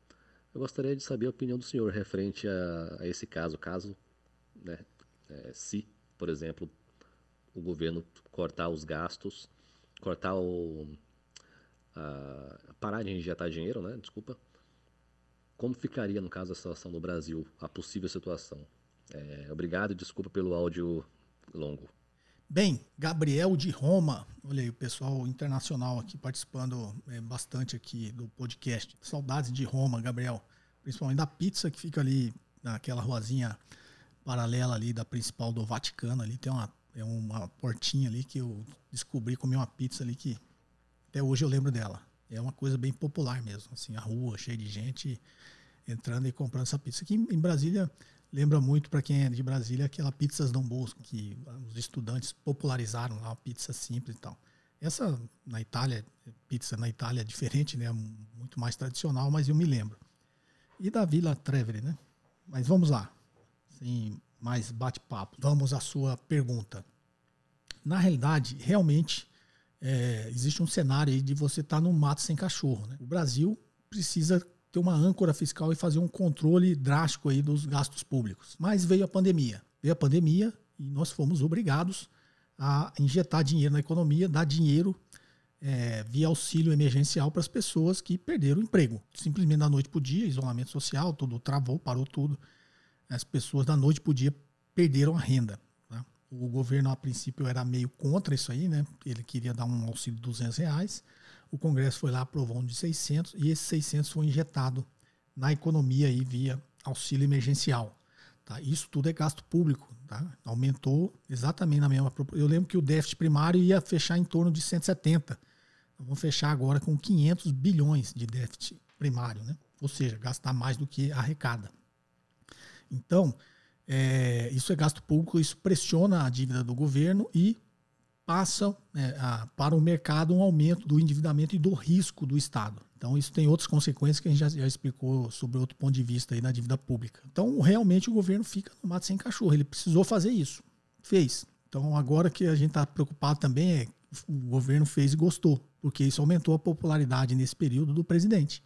Eu gostaria de saber a opinião do senhor referente a, a esse caso, caso, né, é, se, por exemplo, o governo cortar os gastos, cortar o a, parar de injetar dinheiro, né, desculpa, como ficaria no caso a situação do Brasil, a possível situação? É, obrigado, desculpa pelo áudio longo. Bem, Gabriel de Roma, olha aí o pessoal internacional aqui participando é, bastante aqui do podcast. Saudades de Roma, Gabriel, principalmente da pizza que fica ali naquela ruazinha paralela ali da principal do Vaticano ali, tem uma, é uma portinha ali que eu descobri comi uma pizza ali que até hoje eu lembro dela. É uma coisa bem popular mesmo, assim, a rua cheia de gente entrando e comprando essa pizza. Aqui em Brasília Lembra muito, para quem é de Brasília, aquela Pizzas Dom Bosco, que os estudantes popularizaram lá, uma pizza simples e tal. Essa na Itália, pizza na Itália é diferente, né? É muito mais tradicional, mas eu me lembro. E da Vila Trevere, né? Mas vamos lá, sem mais bate-papo. Vamos à sua pergunta. Na realidade, realmente, é, existe um cenário aí de você estar tá no mato sem cachorro, né? O Brasil precisa ter uma âncora fiscal e fazer um controle drástico aí dos gastos públicos. Mas veio a pandemia. Veio a pandemia e nós fomos obrigados a injetar dinheiro na economia, dar dinheiro é, via auxílio emergencial para as pessoas que perderam o emprego. Simplesmente da noite para o dia, isolamento social, tudo travou, parou tudo. As pessoas da noite para o dia perderam a renda. Né? O governo, a princípio, era meio contra isso aí, né? Ele queria dar um auxílio de 200 reais. O Congresso foi lá, aprovou um de 600 e esse 600 foi injetado na economia aí via auxílio emergencial. Tá? Isso tudo é gasto público. Tá? Aumentou exatamente na mesma Eu lembro que o déficit primário ia fechar em torno de 170. Então, vamos fechar agora com 500 bilhões de déficit primário, né? ou seja, gastar mais do que arrecada. Então, é, isso é gasto público, isso pressiona a dívida do governo e passam né, a, para o mercado um aumento do endividamento e do risco do Estado. Então, isso tem outras consequências que a gente já, já explicou sobre outro ponto de vista aí na dívida pública. Então, realmente o governo fica no mato sem cachorro. Ele precisou fazer isso. Fez. Então, agora que a gente está preocupado também é o governo fez e gostou, porque isso aumentou a popularidade nesse período do presidente.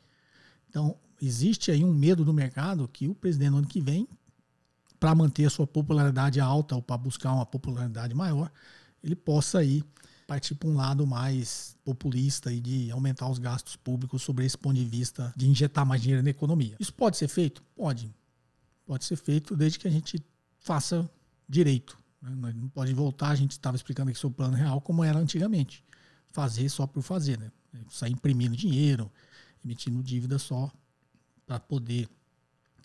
Então, existe aí um medo do mercado que o presidente no ano que vem, para manter a sua popularidade alta ou para buscar uma popularidade maior, ele possa aí partir para um lado mais populista e de aumentar os gastos públicos sobre esse ponto de vista de injetar mais dinheiro na economia. Isso pode ser feito? Pode. Pode ser feito desde que a gente faça direito. Né? Não pode voltar, a gente estava explicando aqui sobre o plano real como era antigamente. Fazer só por fazer, né? Sair imprimindo dinheiro, emitindo dívida só para poder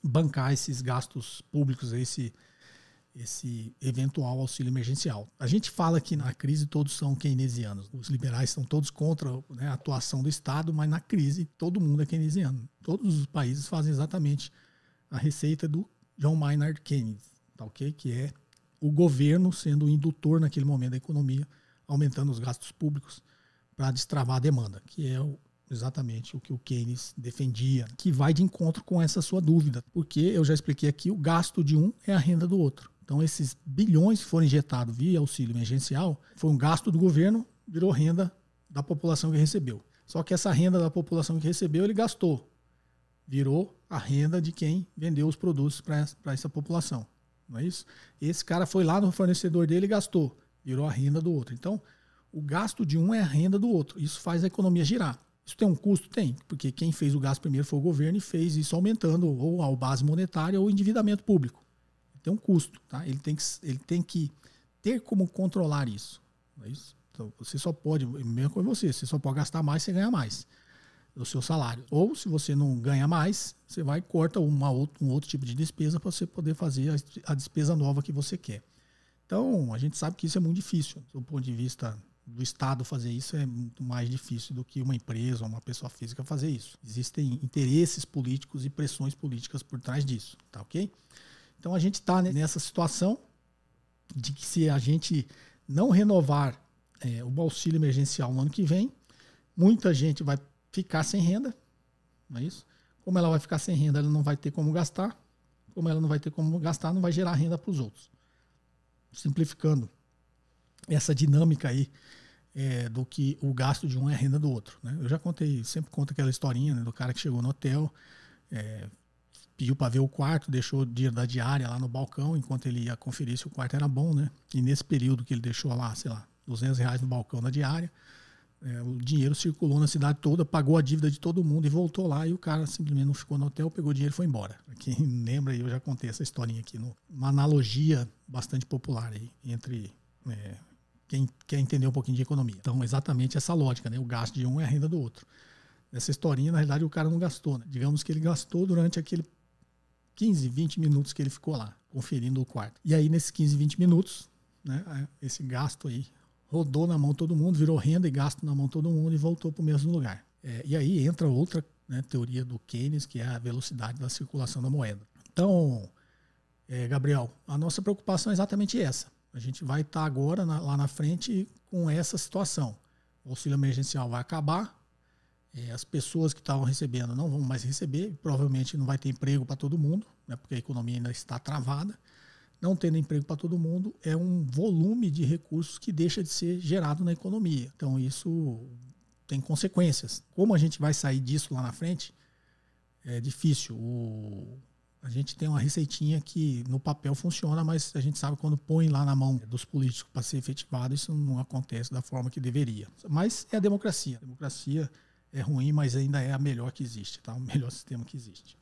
bancar esses gastos públicos, esse esse eventual auxílio emergencial. A gente fala que na crise todos são keynesianos. Os liberais são todos contra né, a atuação do Estado, mas na crise todo mundo é keynesiano. Todos os países fazem exatamente a receita do John Maynard Keynes, tá ok? Que é o governo sendo o indutor naquele momento da economia, aumentando os gastos públicos para destravar a demanda, que é o, exatamente o que o Keynes defendia, que vai de encontro com essa sua dúvida, porque eu já expliquei aqui, o gasto de um é a renda do outro. Então, esses bilhões que foram injetados via auxílio emergencial foi um gasto do governo, virou renda da população que recebeu. Só que essa renda da população que recebeu, ele gastou. Virou a renda de quem vendeu os produtos para essa população. Não é isso? Esse cara foi lá no fornecedor dele e gastou. Virou a renda do outro. Então, o gasto de um é a renda do outro. Isso faz a economia girar. Isso tem um custo? Tem, porque quem fez o gasto primeiro foi o governo e fez isso aumentando ou a base monetária ou o endividamento público tem um custo, tá? Ele tem que, ele tem que ter como controlar isso. É isso? Então, você só pode, é mesmo com você, você só pode gastar mais, você ganha mais do seu salário. Ou se você não ganha mais, você vai e corta uma, outro, um outro tipo de despesa para você poder fazer a, a, despesa nova que você quer. Então, a gente sabe que isso é muito difícil. Do ponto de vista do Estado fazer isso é muito mais difícil do que uma empresa ou uma pessoa física fazer isso. Existem interesses políticos e pressões políticas por trás disso, tá ok? Então a gente está nessa situação de que se a gente não renovar é, o auxílio emergencial no ano que vem, muita gente vai ficar sem renda, não é isso? Como ela vai ficar sem renda, ela não vai ter como gastar. Como ela não vai ter como gastar, não vai gerar renda para os outros. Simplificando essa dinâmica aí é, do que o gasto de um é a renda do outro. Né? Eu já contei, sempre conto aquela historinha né, do cara que chegou no hotel, é, pediu para ver o quarto, deixou o dinheiro da diária lá no balcão, enquanto ele ia conferir se o quarto era bom, né? E nesse período que ele deixou lá, sei lá, 200 reais no balcão da diária, é, o dinheiro circulou na cidade toda, pagou a dívida de todo mundo e voltou lá. E o cara simplesmente não ficou no hotel, pegou o dinheiro e foi embora. Quem lembra, eu já contei essa historinha aqui, no, uma analogia bastante popular aí entre. É, quem quer entender um pouquinho de economia. Então, exatamente essa lógica, né? O gasto de um é a renda do outro. Essa historinha, na realidade, o cara não gastou. Né? Digamos que ele gastou durante aquele 15, 20 minutos que ele ficou lá, conferindo o quarto. E aí, nesses 15, 20 minutos, né, é, esse gasto aí rodou na mão todo mundo, virou renda e gasto na mão todo mundo e voltou para o mesmo lugar. É, e aí entra outra né, teoria do Keynes, que é a velocidade da circulação da moeda. Então, é, Gabriel, a nossa preocupação é exatamente essa. A gente vai estar tá agora na, lá na frente com essa situação. O auxílio emergencial vai acabar, é, as pessoas que estavam recebendo não vão mais receber, provavelmente não vai ter emprego para todo mundo, né, porque a economia ainda está travada. Não tendo emprego para todo mundo, é um volume de recursos que deixa de ser gerado na economia. Então, isso tem consequências. Como a gente vai sair disso lá na frente, é difícil. O, a gente tem uma receitinha que no papel funciona, mas a gente sabe quando põe lá na mão dos políticos para ser efetivado, isso não acontece da forma que deveria. Mas é a democracia. A democracia é ruim, mas ainda é a melhor que existe, tá? O melhor sistema que existe.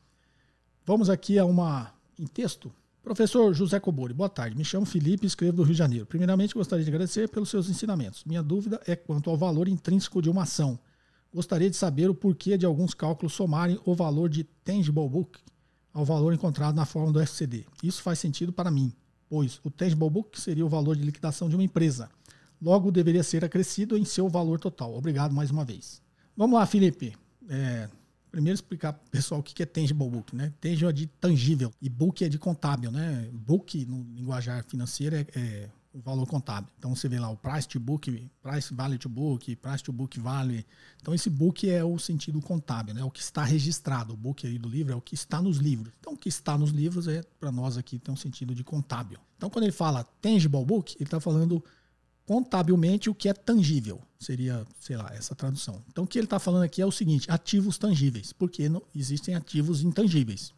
Vamos aqui a uma em texto. Professor José Cobori, boa tarde. Me chamo Felipe e escrevo do Rio de Janeiro. Primeiramente, gostaria de agradecer pelos seus ensinamentos. Minha dúvida é quanto ao valor intrínseco de uma ação. Gostaria de saber o porquê de alguns cálculos somarem o valor de tangible book ao valor encontrado na forma do SCD. Isso faz sentido para mim, pois o tangible book seria o valor de liquidação de uma empresa. Logo, deveria ser acrescido em seu valor total. Obrigado mais uma vez. Vamos lá, Felipe. É, primeiro explicar para o pessoal o que é tangible book, né? Tangible é de tangível e book é de contábil, né? Book, no linguajar financeiro, é, é o valor contábil. Então você vê lá o price to book, price value to book, price to book value. Então esse book é o sentido contábil, né? É o que está registrado. O book aí do livro é o que está nos livros. Então o que está nos livros é para nós aqui tem um sentido de contábil. Então quando ele fala tangible book, ele está falando contabilmente o que é tangível. Seria, sei lá, essa tradução. Então, o que ele está falando aqui é o seguinte: ativos tangíveis, porque não, existem ativos intangíveis.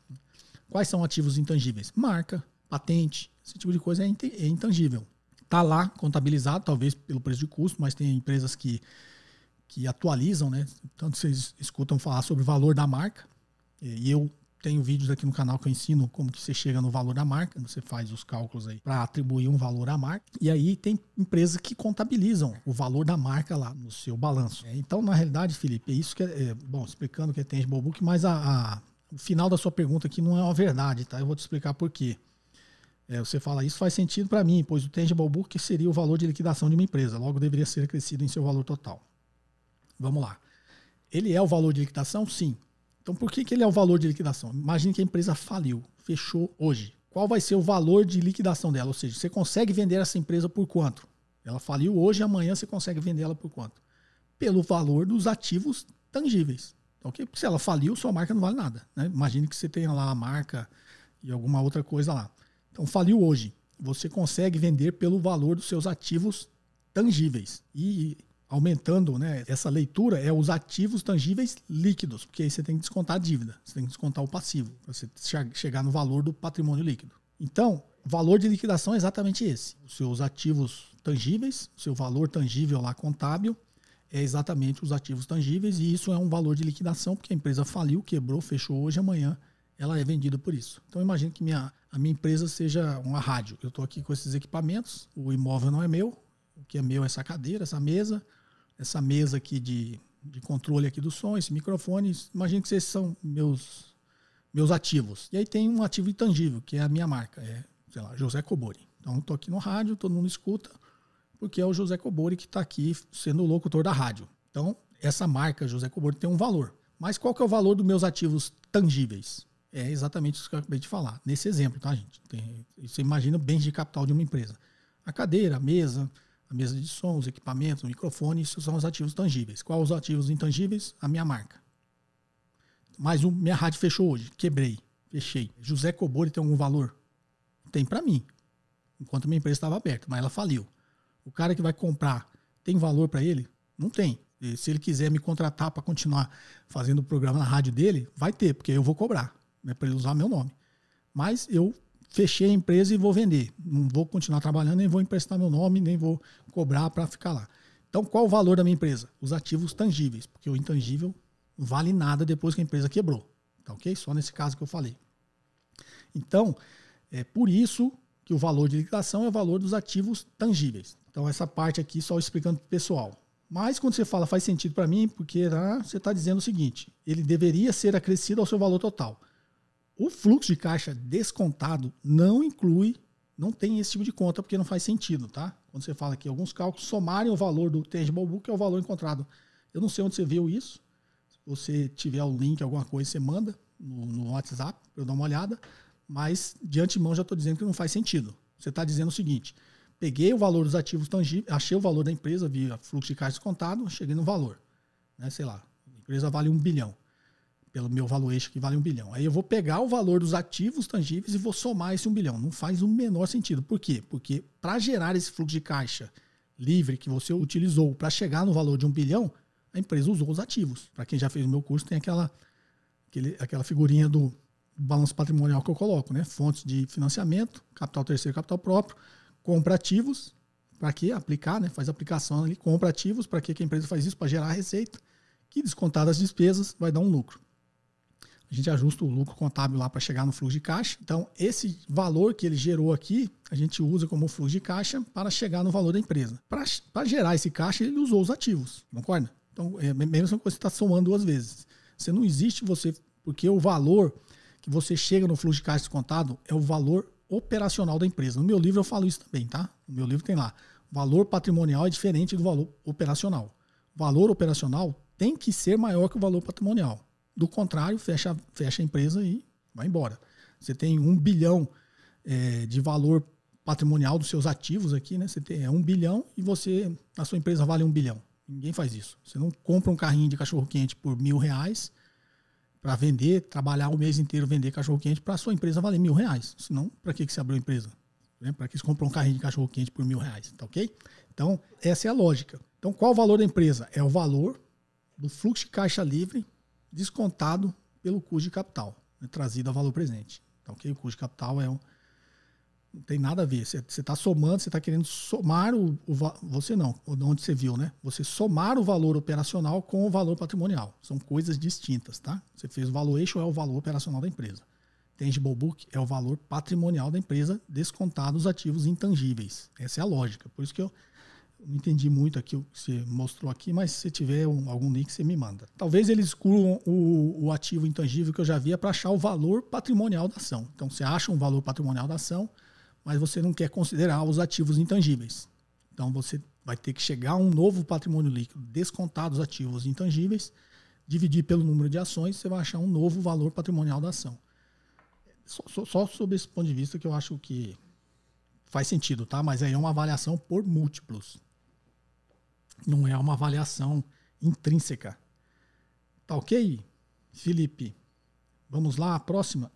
Quais são ativos intangíveis? Marca, patente, esse tipo de coisa é, é intangível. Está lá contabilizado, talvez pelo preço de custo, mas tem empresas que, que atualizam, né? Tanto vocês escutam falar sobre o valor da marca. E eu tenho vídeos aqui no canal que eu ensino como que você chega no valor da marca, você faz os cálculos aí para atribuir um valor à marca. E aí tem empresas que contabilizam o valor da marca lá no seu balanço. É, então, na realidade, Felipe, é isso que é, é bom, explicando o que é Tangible Book, mas a, a, o final da sua pergunta aqui não é uma verdade, tá? Eu vou te explicar por quê. É, você fala, isso faz sentido para mim, pois o Tangible Book seria o valor de liquidação de uma empresa, logo deveria ser acrescido em seu valor total. Vamos lá. Ele é o valor de liquidação? Sim. Então, por que, que ele é o valor de liquidação? Imagine que a empresa faliu, fechou hoje. Qual vai ser o valor de liquidação dela? Ou seja, você consegue vender essa empresa por quanto? Ela faliu hoje, amanhã você consegue vendê-la por quanto? Pelo valor dos ativos tangíveis. Tá ok? Porque se ela faliu, sua marca não vale nada. Né? Imagine que você tenha lá a marca e alguma outra coisa lá. Então, faliu hoje. Você consegue vender pelo valor dos seus ativos tangíveis. E aumentando né, essa leitura é os ativos tangíveis líquidos, porque aí você tem que descontar a dívida, você tem que descontar o passivo, para você chegar no valor do patrimônio líquido. Então, valor de liquidação é exatamente esse. Os seus ativos tangíveis, seu valor tangível lá contábil, é exatamente os ativos tangíveis, e isso é um valor de liquidação, porque a empresa faliu, quebrou, fechou hoje, amanhã ela é vendida por isso. Então imagine que minha, a minha empresa seja uma rádio. Eu estou aqui com esses equipamentos, o imóvel não é meu, o que é meu é essa cadeira, essa mesa, essa mesa aqui de, de controle aqui do som, esse microfone. imagina que vocês são meus meus ativos. E aí tem um ativo intangível, que é a minha marca, é, sei lá, José Cobori. Então estou aqui no rádio, todo mundo escuta, porque é o José Cobori que está aqui sendo o locutor da rádio. Então, essa marca, José Cobori, tem um valor. Mas qual que é o valor dos meus ativos tangíveis? É exatamente isso que eu acabei de falar, nesse exemplo, tá, gente? Tem, você imagina bens de capital de uma empresa. A cadeira, a mesa, a mesa de som, os equipamentos, o microfone, isso são os ativos tangíveis. Qual os ativos intangíveis? A minha marca. Mais um, minha rádio fechou hoje, quebrei, fechei. José Cobori tem algum valor? Tem para mim, enquanto minha empresa estava aberta, mas ela faliu. O cara que vai comprar tem valor para ele? Não tem. E se ele quiser me contratar para continuar fazendo o programa na rádio dele, vai ter, porque eu vou cobrar, né, para ele usar meu nome. Mas eu fechei a empresa e vou vender. Não vou continuar trabalhando, nem vou emprestar meu nome, nem vou cobrar para ficar lá. Então, qual o valor da minha empresa? Os ativos tangíveis, porque o intangível vale nada depois que a empresa quebrou. Tá ok? Só nesse caso que eu falei. Então, é por isso que o valor de liquidação é o valor dos ativos tangíveis. Então, essa parte aqui só explicando para o pessoal. Mas quando você fala faz sentido para mim, porque ah, você está dizendo o seguinte: ele deveria ser acrescido ao seu valor total. O fluxo de caixa descontado não inclui, não tem esse tipo de conta, porque não faz sentido, tá? Quando você fala que alguns cálculos somarem o valor do tangible book é o valor encontrado. Eu não sei onde você viu isso. Se você tiver o link, alguma coisa, você manda no, no WhatsApp para eu dar uma olhada. Mas de antemão já estou dizendo que não faz sentido. Você está dizendo o seguinte: peguei o valor dos ativos tangíveis, achei o valor da empresa via fluxo de caixa descontado, cheguei no valor. Né, sei lá, a empresa vale um bilhão pelo meu eixo que vale um bilhão. Aí eu vou pegar o valor dos ativos tangíveis e vou somar esse um bilhão. Não faz o menor sentido. Por quê? Porque para gerar esse fluxo de caixa livre que você utilizou para chegar no valor de um bilhão, a empresa usou os ativos. Para quem já fez o meu curso, tem aquela, aquele, aquela figurinha do balanço patrimonial que eu coloco, né? Fontes de financiamento, capital terceiro, capital próprio, compra ativos, para que aplicar, né? Faz aplicação ali, compra ativos, para que a empresa faz isso? Para gerar receita, que descontada as despesas vai dar um lucro a gente ajusta o lucro contábil lá para chegar no fluxo de caixa. Então, esse valor que ele gerou aqui, a gente usa como fluxo de caixa para chegar no valor da empresa. Para gerar esse caixa, ele usou os ativos, concorda? Então, é a mesma coisa que você está somando duas vezes. Você não existe você, porque o valor que você chega no fluxo de caixa descontado é o valor operacional da empresa. No meu livro eu falo isso também, tá? No meu livro tem lá. Valor patrimonial é diferente do valor operacional. Valor operacional tem que ser maior que o valor patrimonial. Do contrário, fecha, fecha a empresa e vai embora. Você tem um bilhão é, de valor patrimonial dos seus ativos aqui, né? Você tem é um bilhão e você, a sua empresa vale um bilhão. Ninguém faz isso. Você não compra um carrinho de cachorro quente por mil reais para vender, trabalhar o mês inteiro vender cachorro quente para a sua empresa valer mil reais. Senão, para que, que você abriu a empresa? Né? Para que você comprou um carrinho de cachorro quente por mil reais, tá ok? Então, essa é a lógica. Então, qual o valor da empresa? É o valor do fluxo de caixa livre descontado pelo custo de capital, né, trazido ao valor presente. Então, okay? o custo de capital é um, não tem nada a ver. Você está somando, você está querendo somar o, o, Você não, onde você viu, né? Você somar o valor operacional com o valor patrimonial. São coisas distintas, tá? Você fez o valuation, é o valor operacional da empresa. Tangible book é o valor patrimonial da empresa, descontado os ativos intangíveis. Essa é a lógica. Por isso que eu não entendi muito aqui o que você mostrou aqui, mas se tiver um, algum link, você me manda. Talvez eles excluam o, o ativo intangível que eu já via para achar o valor patrimonial da ação. Então, você acha um valor patrimonial da ação, mas você não quer considerar os ativos intangíveis. Então, você vai ter que chegar a um novo patrimônio líquido, descontar os ativos intangíveis, dividir pelo número de ações, você vai achar um novo valor patrimonial da ação. Só, só, só sob esse ponto de vista que eu acho que faz sentido, tá? Mas aí é uma avaliação por múltiplos. Não é uma avaliação intrínseca. Tá ok, Felipe? Vamos lá, a próxima.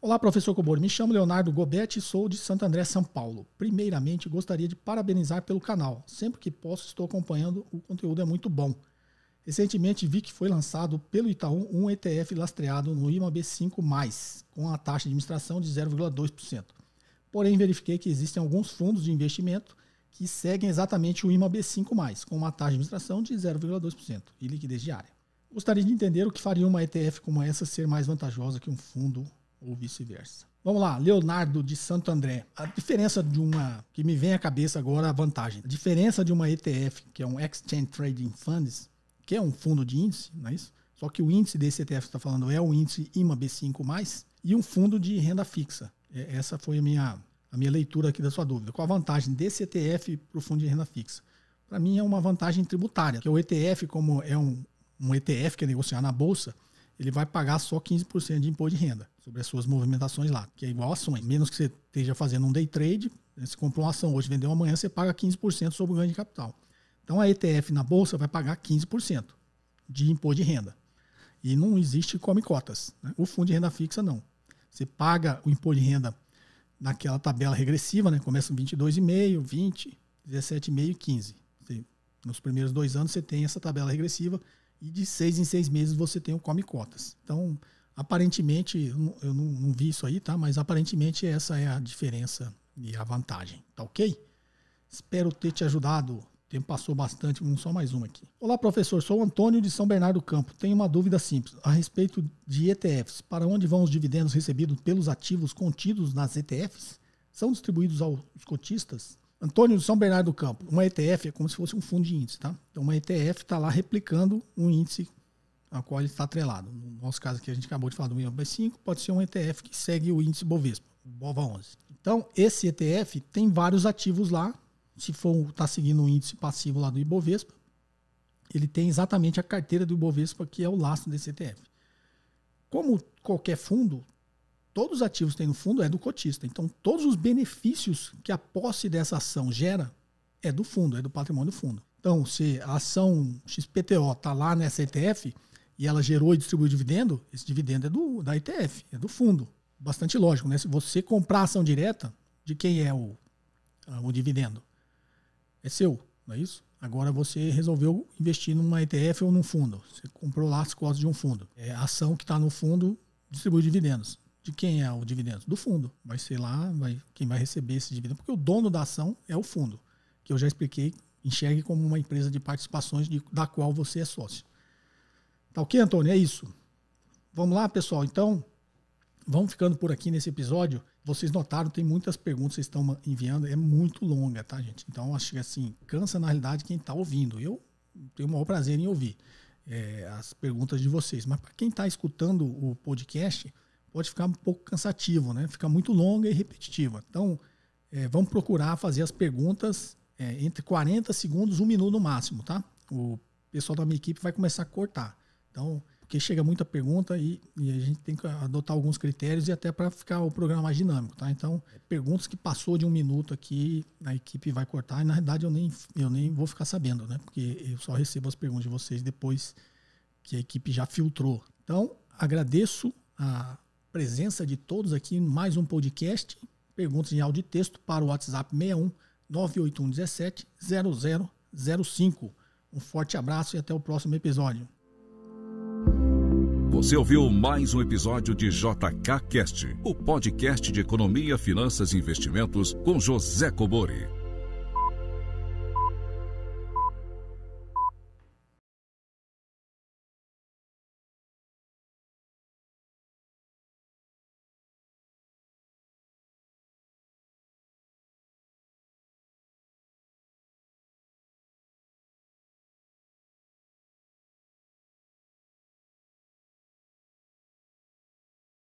Olá, professor Cobori. Me chamo Leonardo Gobetti e sou de Santo André, São Paulo. Primeiramente, gostaria de parabenizar pelo canal. Sempre que posso, estou acompanhando. O conteúdo é muito bom. Recentemente, vi que foi lançado pelo Itaú um ETF lastreado no IMA B5+, com a taxa de administração de 0,2%. Porém, verifiquei que existem alguns fundos de investimento que seguem exatamente o IMA B5+, com uma taxa de administração de 0,2% e liquidez diária. Gostaria de entender o que faria uma ETF como essa ser mais vantajosa que um fundo ou vice-versa. Vamos lá, Leonardo de Santo André. A diferença de uma, que me vem à cabeça agora a vantagem, a diferença de uma ETF, que é um Exchange Trading Funds, que é um fundo de índice, não é isso? Só que o índice desse ETF que está falando é o índice IMA B5+, e um fundo de renda fixa. É, essa foi a minha a minha leitura aqui da sua dúvida. Qual a vantagem desse ETF para o fundo de renda fixa? Para mim é uma vantagem tributária, que o ETF, como é um, um ETF que é negociado na bolsa, ele vai pagar só 15% de imposto de renda sobre as suas movimentações lá, que é igual ações. Menos que você esteja fazendo um day trade, né, você comprou uma ação hoje, vendeu amanhã, você paga 15% sobre o ganho de capital. Então a ETF na bolsa vai pagar 15% de imposto de renda. E não existe come cotas. Né? O fundo de renda fixa não. Você paga o imposto de renda naquela tabela regressiva, né? Começa com 22,5, 20, 17,5 e 15. Nos primeiros dois anos você tem essa tabela regressiva e de seis em seis meses você tem o come cotas. Então, aparentemente, eu não, não vi isso aí, tá? Mas aparentemente essa é a diferença e a vantagem, tá ok? Espero ter te ajudado. O tempo passou bastante, vamos só mais uma aqui. Olá, professor. Sou Antônio de São Bernardo Campo. Tenho uma dúvida simples a respeito de ETFs. Para onde vão os dividendos recebidos pelos ativos contidos nas ETFs? São distribuídos aos cotistas? Antônio de São Bernardo Campo. Uma ETF é como se fosse um fundo de índice, tá? Então, uma ETF está lá replicando um índice a qual ele está atrelado. No nosso caso aqui, a gente acabou de falar do IBOV5, pode ser um ETF que segue o índice Bovespa, o BOVA11. Então, esse ETF tem vários ativos lá se for tá seguindo o índice passivo lá do Ibovespa, ele tem exatamente a carteira do Ibovespa que é o laço desse ETF. Como qualquer fundo, todos os ativos que tem no fundo é do cotista. Então, todos os benefícios que a posse dessa ação gera é do fundo, é do patrimônio do fundo. Então, se a ação XPTO está lá nessa ETF e ela gerou e distribuiu dividendo, esse dividendo é do da ETF, é do fundo. Bastante lógico, né? Se você comprar ação direta, de quem é o, o dividendo? é seu, não é isso? Agora você resolveu investir numa ETF ou num fundo. Você comprou lá as cotas de um fundo. É a ação que está no fundo distribui dividendos. De quem é o dividendo? Do fundo. Vai ser lá vai, quem vai receber esse dividendo, porque o dono da ação é o fundo, que eu já expliquei. Enxergue como uma empresa de participações de, da qual você é sócio. Tá ok, Antônio? É isso. Vamos lá, pessoal. Então, Vamos ficando por aqui nesse episódio. Vocês notaram, tem muitas perguntas que vocês estão enviando. É muito longa, tá, gente? Então, acho que assim, cansa na realidade quem está ouvindo. Eu tenho o maior prazer em ouvir é, as perguntas de vocês. Mas para quem está escutando o podcast, pode ficar um pouco cansativo, né? Fica muito longa e repetitiva. Então, é, vamos procurar fazer as perguntas é, entre 40 segundos, um minuto no máximo, tá? O pessoal da minha equipe vai começar a cortar. Então, porque chega muita pergunta e, e, a gente tem que adotar alguns critérios e até para ficar o programa mais dinâmico, tá? Então, perguntas que passou de um minuto aqui, a equipe vai cortar, e na verdade eu nem, eu nem vou ficar sabendo, né? Porque eu só recebo as perguntas de vocês depois que a equipe já filtrou. Então, agradeço a presença de todos aqui em mais um podcast. Perguntas em áudio e texto para o WhatsApp 61 981 17 0005. Um forte abraço e até o próximo episódio. Você ouviu mais um episódio de JK Cast, o podcast de economia, finanças e investimentos com José Cobori.